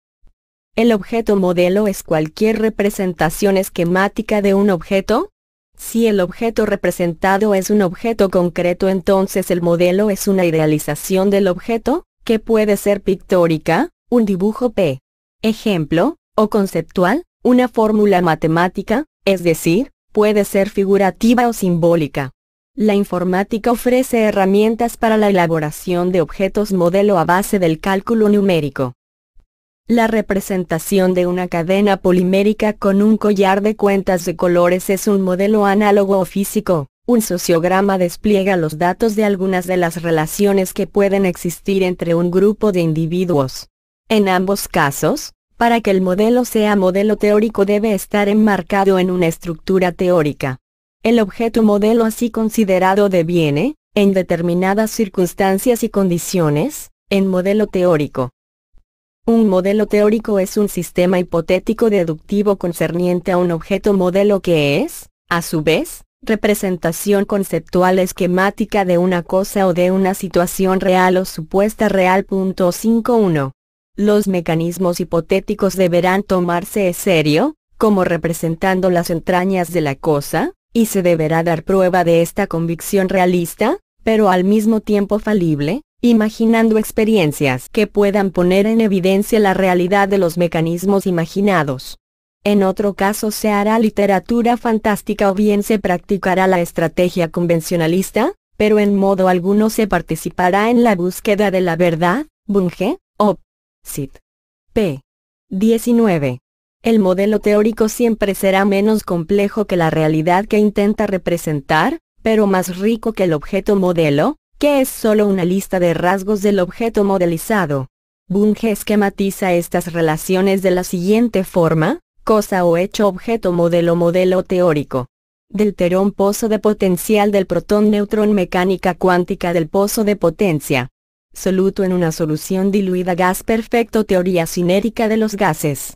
El objeto modelo es cualquier representación esquemática de un objeto. Si el objeto representado es un objeto concreto entonces el modelo es una idealización del objeto, que puede ser pictórica, un dibujo P. Ejemplo, o conceptual, una fórmula matemática, es decir, puede ser figurativa o simbólica. La informática ofrece herramientas para la elaboración de objetos modelo a base del cálculo numérico. La representación de una cadena polimérica con un collar de cuentas de colores es un modelo análogo o físico. Un sociograma despliega los datos de algunas de las relaciones que pueden existir entre un grupo de individuos. En ambos casos, para que el modelo sea modelo teórico debe estar enmarcado en una estructura teórica. El objeto modelo así considerado deviene, en determinadas circunstancias y condiciones, en modelo teórico. Un modelo teórico es un sistema hipotético deductivo concerniente a un objeto modelo que es, a su vez, representación conceptual esquemática de una cosa o de una situación real o supuesta real. 51 los mecanismos hipotéticos deberán tomarse en serio, como representando las entrañas de la cosa, y se deberá dar prueba de esta convicción realista, pero al mismo tiempo falible, imaginando experiencias que puedan poner en evidencia la realidad de los mecanismos imaginados. En otro caso se hará literatura fantástica o bien se practicará la estrategia convencionalista, pero en modo alguno se participará en la búsqueda de la verdad, Bunge, Op. SIT. P. 19. El modelo teórico siempre será menos complejo que la realidad que intenta representar, pero más rico que el objeto modelo, que es solo una lista de rasgos del objeto modelizado. Bunge esquematiza estas relaciones de la siguiente forma, cosa o hecho objeto modelo modelo teórico. Del terón pozo de potencial del protón neutrón mecánica cuántica del pozo de potencia soluto en una solución diluida gas perfecto teoría cinética de los gases.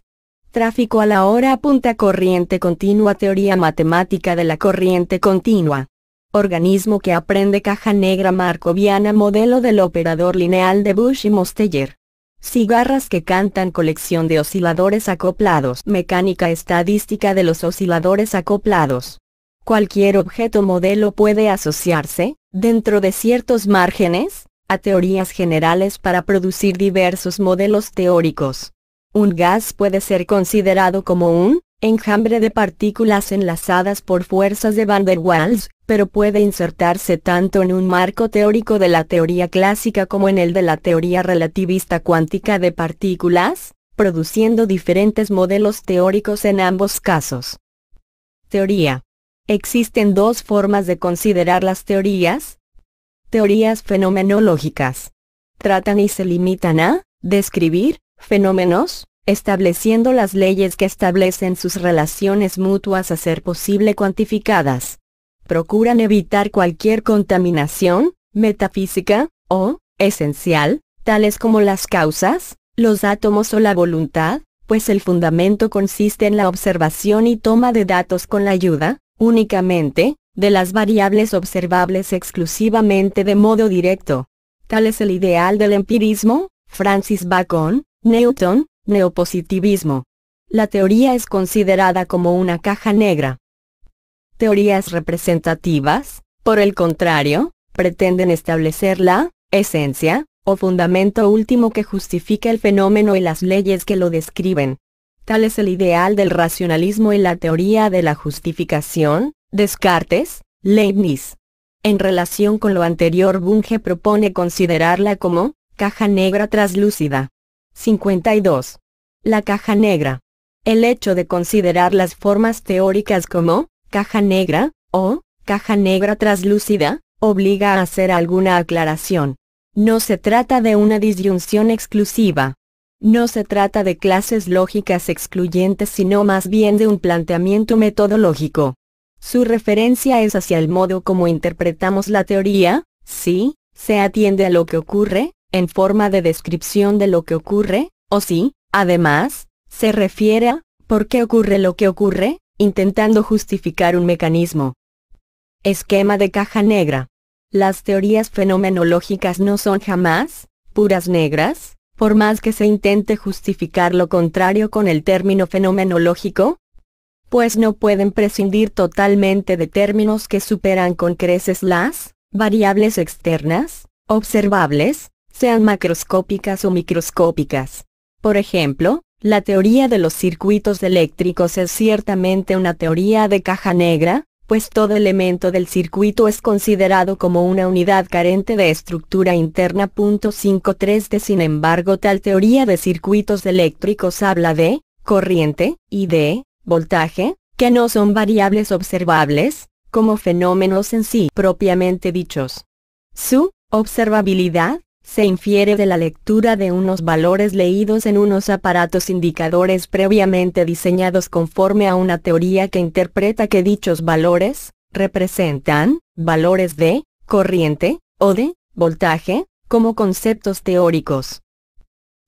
Tráfico a la hora apunta corriente continua teoría matemática de la corriente continua. Organismo que aprende caja negra marcoviana modelo del operador lineal de Bush y Mosteller. Cigarras que cantan colección de osciladores acoplados. Mecánica estadística de los osciladores acoplados. Cualquier objeto modelo puede asociarse, dentro de ciertos márgenes, a teorías generales para producir diversos modelos teóricos. Un gas puede ser considerado como un enjambre de partículas enlazadas por fuerzas de van der Waals, pero puede insertarse tanto en un marco teórico de la teoría clásica como en el de la teoría relativista cuántica de partículas, produciendo diferentes modelos teóricos en ambos casos. Teoría. Existen dos formas de considerar las teorías, teorías fenomenológicas. Tratan y se limitan a describir fenómenos, estableciendo las leyes que establecen sus relaciones mutuas a ser posible cuantificadas. Procuran evitar cualquier contaminación, metafísica, o, esencial, tales como las causas, los átomos o la voluntad, pues el fundamento consiste en la observación y toma de datos con la ayuda, únicamente, de las variables observables exclusivamente de modo directo. Tal es el ideal del empirismo, Francis Bacon, Newton, neopositivismo. La teoría es considerada como una caja negra. Teorías representativas, por el contrario, pretenden establecer la esencia, o fundamento último que justifica el fenómeno y las leyes que lo describen. Tal es el ideal del racionalismo y la teoría de la justificación, Descartes, Leibniz. En relación con lo anterior, Bunge propone considerarla como caja negra traslúcida. 52. La caja negra. El hecho de considerar las formas teóricas como caja negra o caja negra traslúcida obliga a hacer alguna aclaración. No se trata de una disyunción exclusiva. No se trata de clases lógicas excluyentes sino más bien de un planteamiento metodológico. Su referencia es hacia el modo como interpretamos la teoría, si, se atiende a lo que ocurre, en forma de descripción de lo que ocurre, o si, además, se refiere a, por qué ocurre lo que ocurre, intentando justificar un mecanismo. Esquema de caja negra. Las teorías fenomenológicas no son jamás, puras negras, por más que se intente justificar lo contrario con el término fenomenológico, pues no pueden prescindir totalmente de términos que superan con creces las variables externas, observables, sean macroscópicas o microscópicas. Por ejemplo, la teoría de los circuitos eléctricos es ciertamente una teoría de caja negra, pues todo elemento del circuito es considerado como una unidad carente de estructura interna. 53 de sin embargo tal teoría de circuitos eléctricos habla de corriente, y de voltaje, que no son variables observables, como fenómenos en sí propiamente dichos. Su observabilidad se infiere de la lectura de unos valores leídos en unos aparatos indicadores previamente diseñados conforme a una teoría que interpreta que dichos valores representan valores de corriente o de voltaje como conceptos teóricos.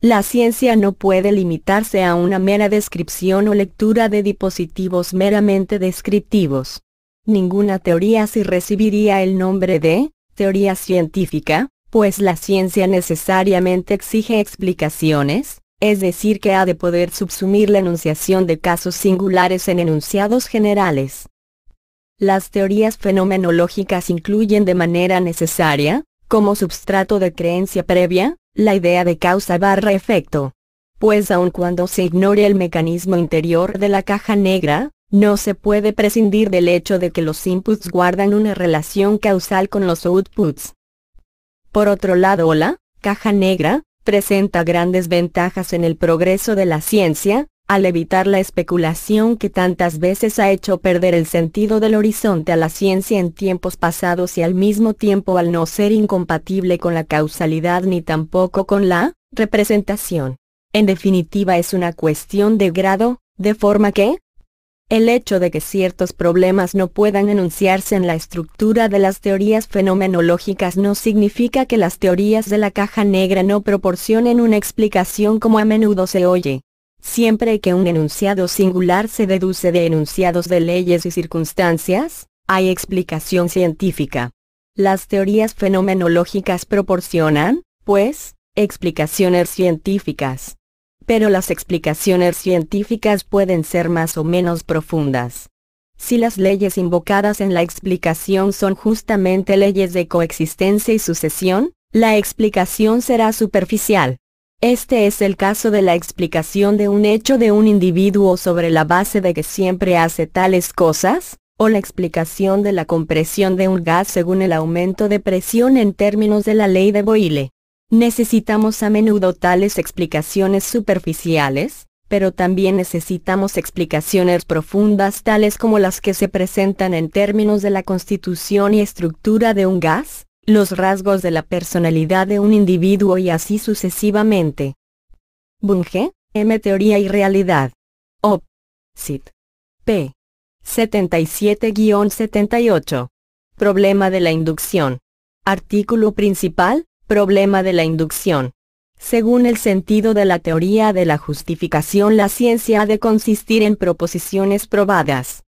La ciencia no puede limitarse a una mera descripción o lectura de dispositivos meramente descriptivos. Ninguna teoría si recibiría el nombre de teoría científica, pues la ciencia necesariamente exige explicaciones, es decir que ha de poder subsumir la enunciación de casos singulares en enunciados generales. Las teorías fenomenológicas incluyen de manera necesaria, como substrato de creencia previa, la idea de causa barra efecto. Pues aun cuando se ignore el mecanismo interior de la caja negra, no se puede prescindir del hecho de que los inputs guardan una relación causal con los outputs. Por otro lado, la caja negra presenta grandes ventajas en el progreso de la ciencia, al evitar la especulación que tantas veces ha hecho perder el sentido del horizonte a la ciencia en tiempos pasados y al mismo tiempo al no ser incompatible con la causalidad ni tampoco con la representación. En definitiva es una cuestión de grado, de forma que, el hecho de que ciertos problemas no puedan enunciarse en la estructura de las teorías fenomenológicas no significa que las teorías de la caja negra no proporcionen una explicación como a menudo se oye. Siempre que un enunciado singular se deduce de enunciados de leyes y circunstancias, hay explicación científica. Las teorías fenomenológicas proporcionan, pues, explicaciones científicas. Pero las explicaciones científicas pueden ser más o menos profundas. Si las leyes invocadas en la explicación son justamente leyes de coexistencia y sucesión, la explicación será superficial. Este es el caso de la explicación de un hecho de un individuo sobre la base de que siempre hace tales cosas, o la explicación de la compresión de un gas según el aumento de presión en términos de la ley de Boyle. Necesitamos a menudo tales explicaciones superficiales, pero también necesitamos explicaciones profundas tales como las que se presentan en términos de la constitución y estructura de un gas, los rasgos de la personalidad de un individuo y así sucesivamente. Bunge, M. Teoría y Realidad. Op. Sit. P. 77-78. Problema de la inducción. Artículo principal, Problema de la inducción. Según el sentido de la teoría de la justificación, la ciencia ha de consistir en proposiciones probadas.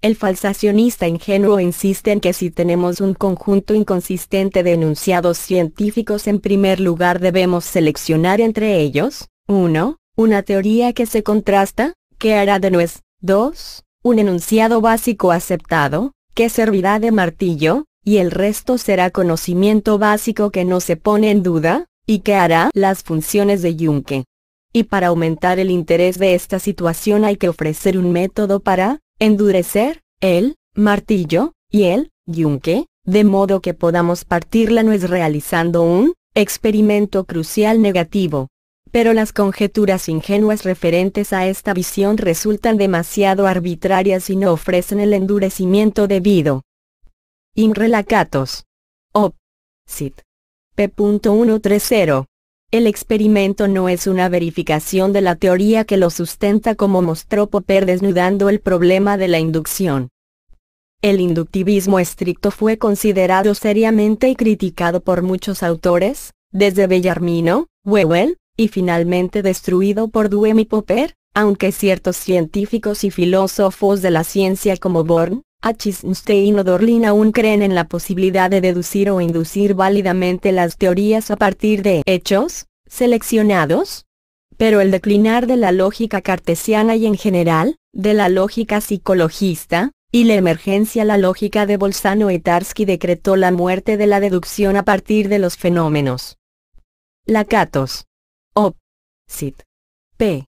El falsacionista ingenuo insiste en que si tenemos un conjunto inconsistente de enunciados científicos en primer lugar debemos seleccionar entre ellos, uno, Una teoría que se contrasta, que hará de nuez, 2. Un enunciado básico aceptado, que servirá de martillo, y el resto será conocimiento básico que no se pone en duda, y que hará las funciones de Juncker. Y para aumentar el interés de esta situación hay que ofrecer un método para endurecer, el, martillo, y el, yunque, de modo que podamos partir la nuez realizando un, experimento crucial negativo. Pero las conjeturas ingenuas referentes a esta visión resultan demasiado arbitrarias y no ofrecen el endurecimiento debido. INRELACATOS. relacatos. Op. Sit. P.130. El experimento no es una verificación de la teoría que lo sustenta como mostró Popper desnudando el problema de la inducción. El inductivismo estricto fue considerado seriamente y criticado por muchos autores, desde Bellarmino, Wewell, y finalmente destruido por Duhem y Popper, aunque ciertos científicos y filósofos de la ciencia como Born, stein o Dorlin aún creen en la posibilidad de deducir o inducir válidamente las teorías a partir de hechos, seleccionados. Pero el declinar de la lógica cartesiana y en general, de la lógica psicologista, y la emergencia la lógica de Bolzano y Tarski decretó la muerte de la deducción a partir de los fenómenos. Lacatos. Op. Cit. p.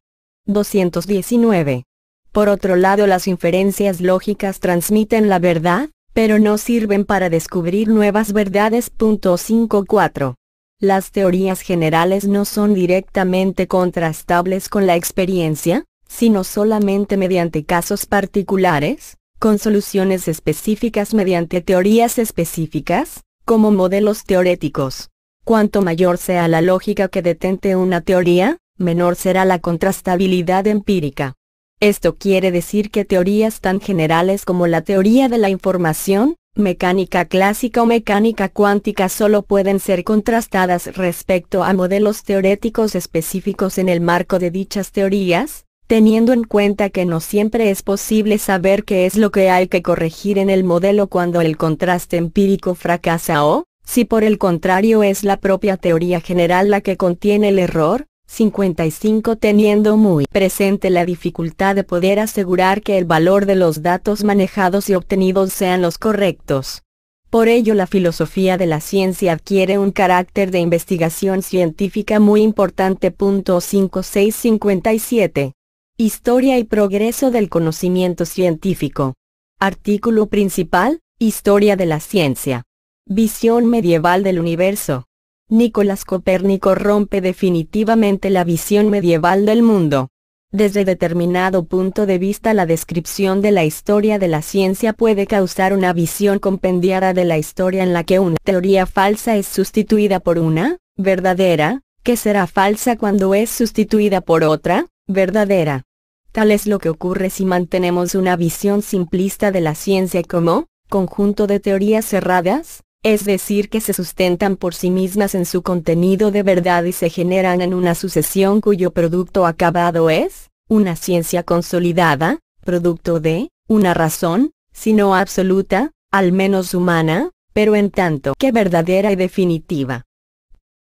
219. Por otro lado las inferencias lógicas transmiten la verdad, pero no sirven para descubrir nuevas verdades. 54. Las teorías generales no son directamente contrastables con la experiencia, sino solamente mediante casos particulares, con soluciones específicas mediante teorías específicas, como modelos teoréticos. Cuanto mayor sea la lógica que detente una teoría, menor será la contrastabilidad empírica. Esto quiere decir que teorías tan generales como la teoría de la información, mecánica clásica o mecánica cuántica solo pueden ser contrastadas respecto a modelos teoréticos específicos en el marco de dichas teorías, teniendo en cuenta que no siempre es posible saber qué es lo que hay que corregir en el modelo cuando el contraste empírico fracasa o, si por el contrario es la propia teoría general la que contiene el error, 55 teniendo muy presente la dificultad de poder asegurar que el valor de los datos manejados y obtenidos sean los correctos. Por ello la filosofía de la ciencia adquiere un carácter de investigación científica muy importante. 5657. Historia y progreso del conocimiento científico. Artículo principal, Historia de la ciencia. Visión medieval del universo. Nicolás Copérnico rompe definitivamente la visión medieval del mundo. Desde determinado punto de vista la descripción de la historia de la ciencia puede causar una visión compendiada de la historia en la que una teoría falsa es sustituida por una, verdadera, que será falsa cuando es sustituida por otra, verdadera. Tal es lo que ocurre si mantenemos una visión simplista de la ciencia como, conjunto de teorías cerradas, es decir que se sustentan por sí mismas en su contenido de verdad y se generan en una sucesión cuyo producto acabado es, una ciencia consolidada, producto de, una razón, si no absoluta, al menos humana, pero en tanto que verdadera y definitiva.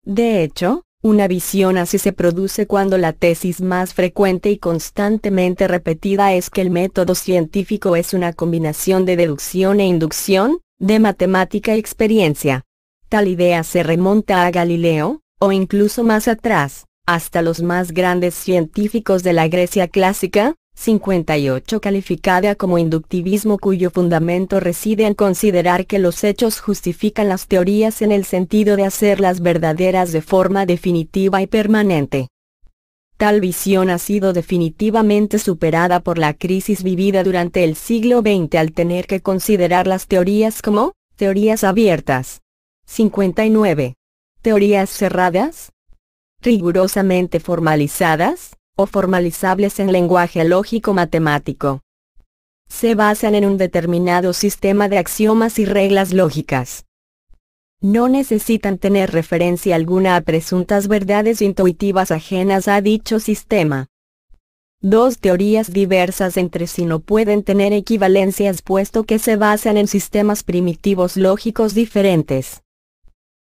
De hecho, una visión así se produce cuando la tesis más frecuente y constantemente repetida es que el método científico es una combinación de deducción e inducción, de matemática y experiencia. Tal idea se remonta a Galileo, o incluso más atrás, hasta los más grandes científicos de la Grecia clásica, 58 calificada como inductivismo cuyo fundamento reside en considerar que los hechos justifican las teorías en el sentido de hacerlas verdaderas de forma definitiva y permanente. Tal visión ha sido definitivamente superada por la crisis vivida durante el siglo XX al tener que considerar las teorías como teorías abiertas. 59. Teorías cerradas. Rigurosamente formalizadas, o formalizables en lenguaje lógico-matemático. Se basan en un determinado sistema de axiomas y reglas lógicas. No necesitan tener referencia alguna a presuntas verdades intuitivas ajenas a dicho sistema. Dos teorías diversas entre sí no pueden tener equivalencias puesto que se basan en sistemas primitivos lógicos diferentes.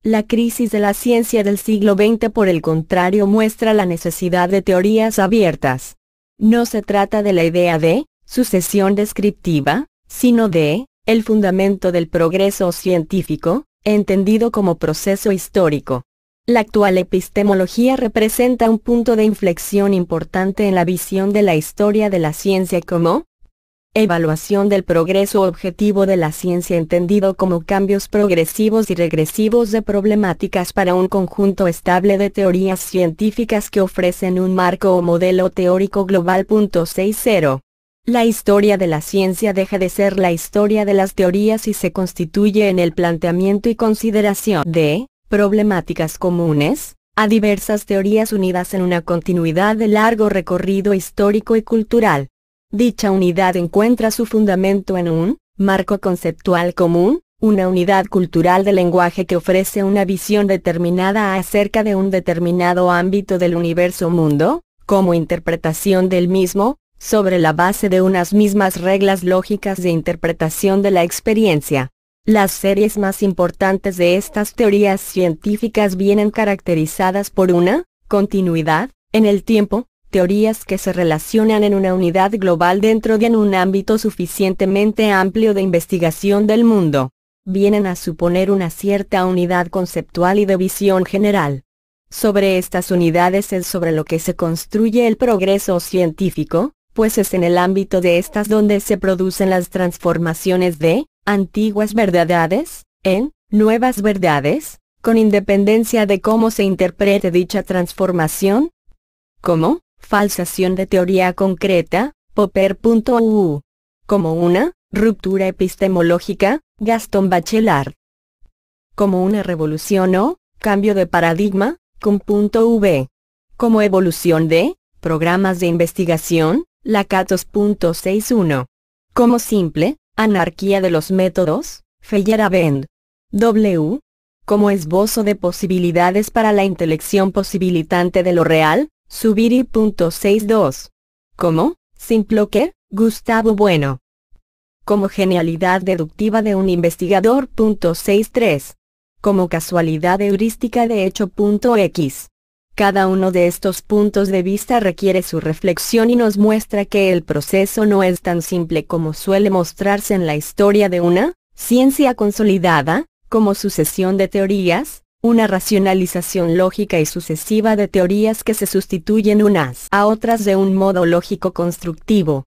La crisis de la ciencia del siglo XX por el contrario muestra la necesidad de teorías abiertas. No se trata de la idea de sucesión descriptiva, sino de el fundamento del progreso científico, entendido como proceso histórico. La actual epistemología representa un punto de inflexión importante en la visión de la historia de la ciencia como evaluación del progreso objetivo de la ciencia entendido como cambios progresivos y regresivos de problemáticas para un conjunto estable de teorías científicas que ofrecen un marco o modelo teórico global. La historia de la ciencia deja de ser la historia de las teorías y se constituye en el planteamiento y consideración de problemáticas comunes, a diversas teorías unidas en una continuidad de largo recorrido histórico y cultural. Dicha unidad encuentra su fundamento en un marco conceptual común, una unidad cultural de lenguaje que ofrece una visión determinada acerca de un determinado ámbito del universo mundo, como interpretación del mismo, sobre la base de unas mismas reglas lógicas de interpretación de la experiencia. Las series más importantes de estas teorías científicas vienen caracterizadas por una, continuidad, en el tiempo, teorías que se relacionan en una unidad global dentro de un ámbito suficientemente amplio de investigación del mundo. Vienen a suponer una cierta unidad conceptual y de visión general. Sobre estas unidades es sobre lo que se construye el progreso científico, pues es en el ámbito de estas donde se producen las transformaciones de antiguas verdades en nuevas verdades, con independencia de cómo se interprete dicha transformación. Como, falsación de teoría concreta, Popper.u. Como una, ruptura epistemológica, Gaston Bachelard. Como una revolución o, cambio de paradigma, Kuhn.v. Como evolución de, programas de investigación, Lacatos.61. Como simple, anarquía de los métodos, Feyerabend. W. Como esbozo de posibilidades para la intelección posibilitante de lo real, Subiri.62. Como, que, Gustavo Bueno. Como genialidad deductiva de un investigador.63. Como casualidad heurística de hecho.x. Cada uno de estos puntos de vista requiere su reflexión y nos muestra que el proceso no es tan simple como suele mostrarse en la historia de una ciencia consolidada, como sucesión de teorías, una racionalización lógica y sucesiva de teorías que se sustituyen unas a otras de un modo lógico constructivo.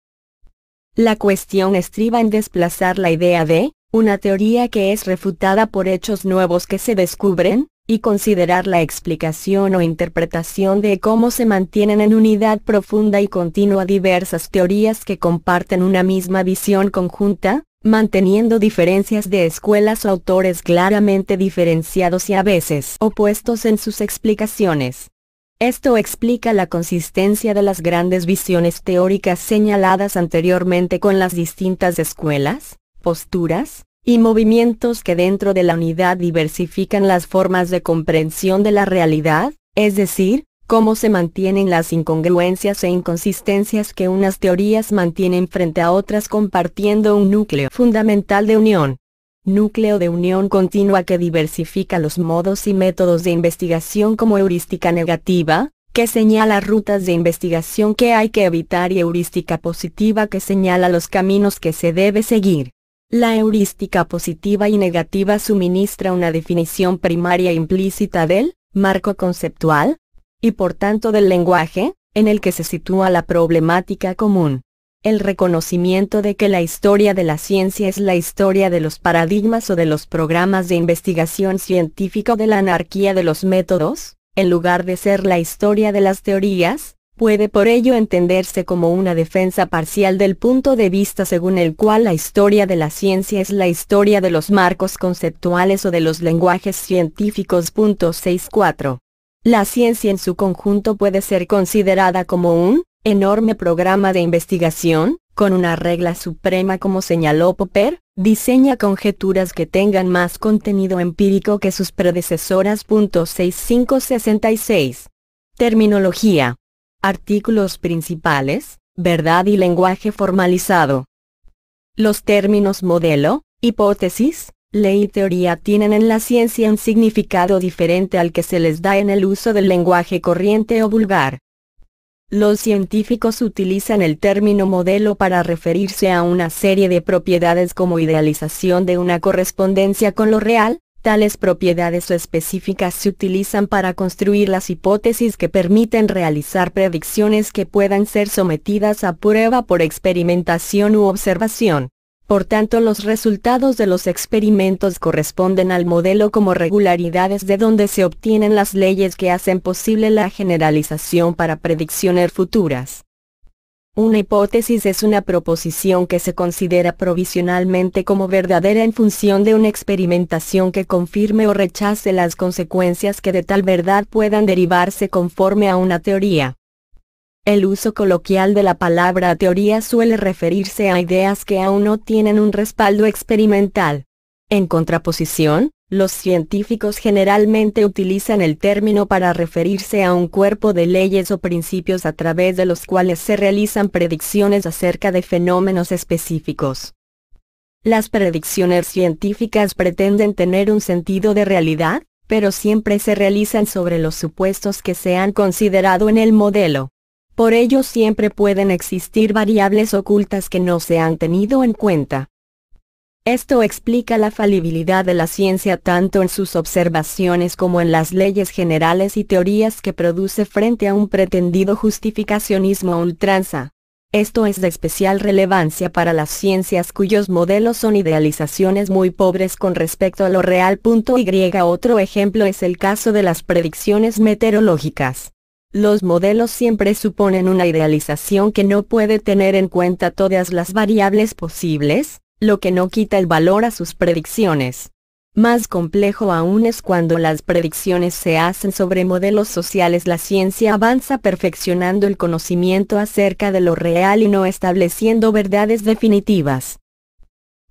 La cuestión estriba en desplazar la idea de una teoría que es refutada por hechos nuevos que se descubren, y considerar la explicación o interpretación de cómo se mantienen en unidad profunda y continua diversas teorías que comparten una misma visión conjunta, manteniendo diferencias de escuelas o autores claramente diferenciados y a veces opuestos en sus explicaciones. Esto explica la consistencia de las grandes visiones teóricas señaladas anteriormente con las distintas escuelas, posturas, y movimientos que dentro de la unidad diversifican las formas de comprensión de la realidad, es decir, cómo se mantienen las incongruencias e inconsistencias que unas teorías mantienen frente a otras compartiendo un núcleo fundamental de unión. Núcleo de unión continua que diversifica los modos y métodos de investigación como heurística negativa, que señala rutas de investigación que hay que evitar y heurística positiva que señala los caminos que se debe seguir. La heurística positiva y negativa suministra una definición primaria implícita del marco conceptual, y por tanto del lenguaje, en el que se sitúa la problemática común. El reconocimiento de que la historia de la ciencia es la historia de los paradigmas o de los programas de investigación científica o de la anarquía de los métodos, en lugar de ser la historia de las teorías, Puede por ello entenderse como una defensa parcial del punto de vista según el cual la historia de la ciencia es la historia de los marcos conceptuales o de los lenguajes científicos. 64. La ciencia en su conjunto puede ser considerada como un enorme programa de investigación, con una regla suprema como señaló Popper, diseña conjeturas que tengan más contenido empírico que sus predecesoras. Terminología Artículos principales, verdad y lenguaje formalizado. Los términos modelo, hipótesis, ley y teoría tienen en la ciencia un significado diferente al que se les da en el uso del lenguaje corriente o vulgar. Los científicos utilizan el término modelo para referirse a una serie de propiedades como idealización de una correspondencia con lo real, Tales propiedades específicas se utilizan para construir las hipótesis que permiten realizar predicciones que puedan ser sometidas a prueba por experimentación u observación. Por tanto, los resultados de los experimentos corresponden al modelo como regularidades de donde se obtienen las leyes que hacen posible la generalización para predicciones futuras. Una hipótesis es una proposición que se considera provisionalmente como verdadera en función de una experimentación que confirme o rechace las consecuencias que de tal verdad puedan derivarse conforme a una teoría. El uso coloquial de la palabra teoría suele referirse a ideas que aún no tienen un respaldo experimental. En contraposición, los científicos generalmente utilizan el término para referirse a un cuerpo de leyes o principios a través de los cuales se realizan predicciones acerca de fenómenos específicos. Las predicciones científicas pretenden tener un sentido de realidad, pero siempre se realizan sobre los supuestos que se han considerado en el modelo. Por ello siempre pueden existir variables ocultas que no se han tenido en cuenta. Esto explica la falibilidad de la ciencia tanto en sus observaciones como en las leyes generales y teorías que produce frente a un pretendido justificacionismo a ultranza. Esto es de especial relevancia para las ciencias cuyos modelos son idealizaciones muy pobres con respecto a lo real. Y otro ejemplo es el caso de las predicciones meteorológicas. Los modelos siempre suponen una idealización que no puede tener en cuenta todas las variables posibles, lo que no quita el valor a sus predicciones. Más complejo aún es cuando las predicciones se hacen sobre modelos sociales. La ciencia avanza perfeccionando el conocimiento acerca de lo real y no estableciendo verdades definitivas.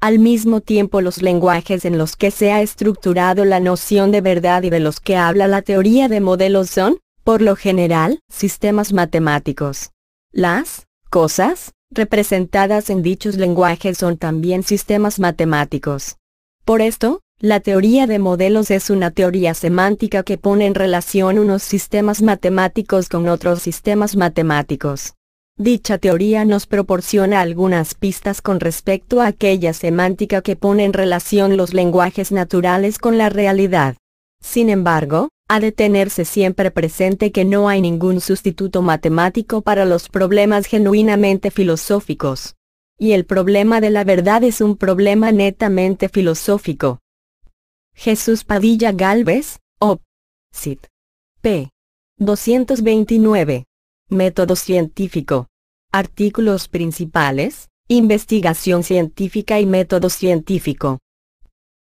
Al mismo tiempo los lenguajes en los que se ha estructurado la noción de verdad y de los que habla la teoría de modelos son, por lo general, sistemas matemáticos. Las cosas representadas en dichos lenguajes son también sistemas matemáticos. Por esto, la teoría de modelos es una teoría semántica que pone en relación unos sistemas matemáticos con otros sistemas matemáticos. Dicha teoría nos proporciona algunas pistas con respecto a aquella semántica que pone en relación los lenguajes naturales con la realidad. Sin embargo, ha de tenerse siempre presente que no hay ningún sustituto matemático para los problemas genuinamente filosóficos. Y el problema de la verdad es un problema netamente filosófico. Jesús Padilla Galvez, Op. Cit. P. 229. Método científico. Artículos principales, investigación científica y método científico.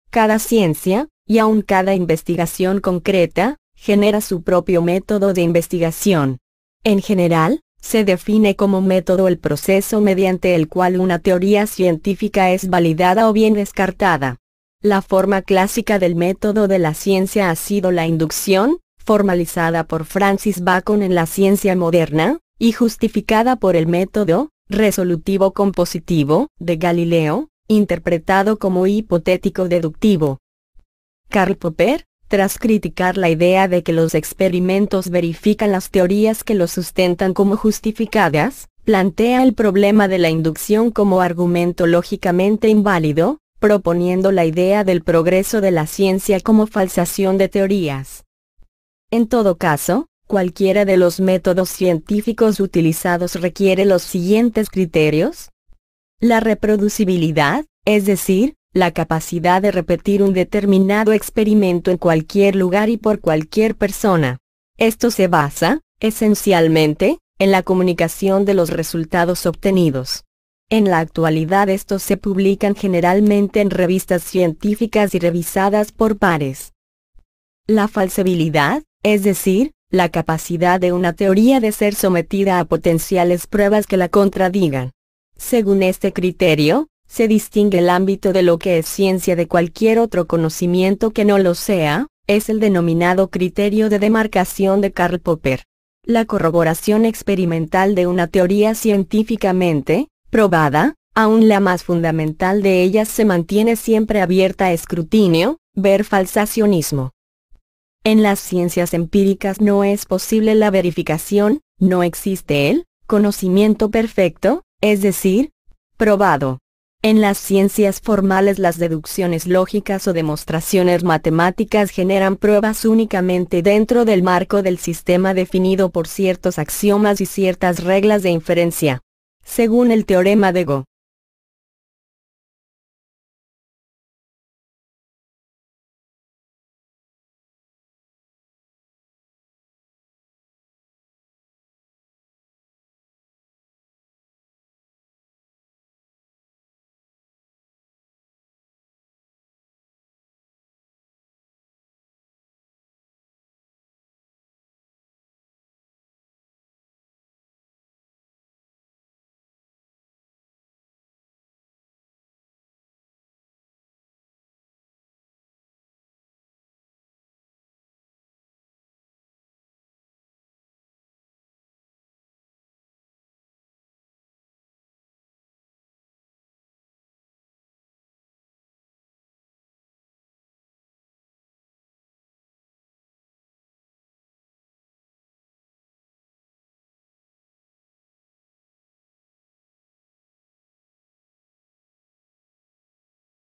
Cada ciencia, y aun cada investigación concreta, genera su propio método de investigación. En general, se define como método el proceso mediante el cual una teoría científica es validada o bien descartada. La forma clásica del método de la ciencia ha sido la inducción, formalizada por Francis Bacon en la ciencia moderna, y justificada por el método, resolutivo compositivo, de Galileo, interpretado como hipotético deductivo. Karl Popper, tras criticar la idea de que los experimentos verifican las teorías que los sustentan como justificadas, plantea el problema de la inducción como argumento lógicamente inválido, proponiendo la idea del progreso de la ciencia como falsación de teorías. En todo caso, cualquiera de los métodos científicos utilizados requiere los siguientes criterios. La reproducibilidad, es decir, la capacidad de repetir un determinado experimento en cualquier lugar y por cualquier persona. Esto se basa, esencialmente, en la comunicación de los resultados obtenidos. En la actualidad estos se publican generalmente en revistas científicas y revisadas por pares. La falsabilidad, es decir, la capacidad de una teoría de ser sometida a potenciales pruebas que la contradigan. Según este criterio, se distingue el ámbito de lo que es ciencia de cualquier otro conocimiento que no lo sea, es el denominado criterio de demarcación de Karl Popper. La corroboración experimental de una teoría científicamente, probada, aún la más fundamental de ellas se mantiene siempre abierta a escrutinio, ver falsacionismo. En las ciencias empíricas no es posible la verificación, no existe el conocimiento perfecto, es decir, probado. En las ciencias formales las deducciones lógicas o demostraciones matemáticas generan pruebas únicamente dentro del marco del sistema definido por ciertos axiomas y ciertas reglas de inferencia. Según el teorema de Go,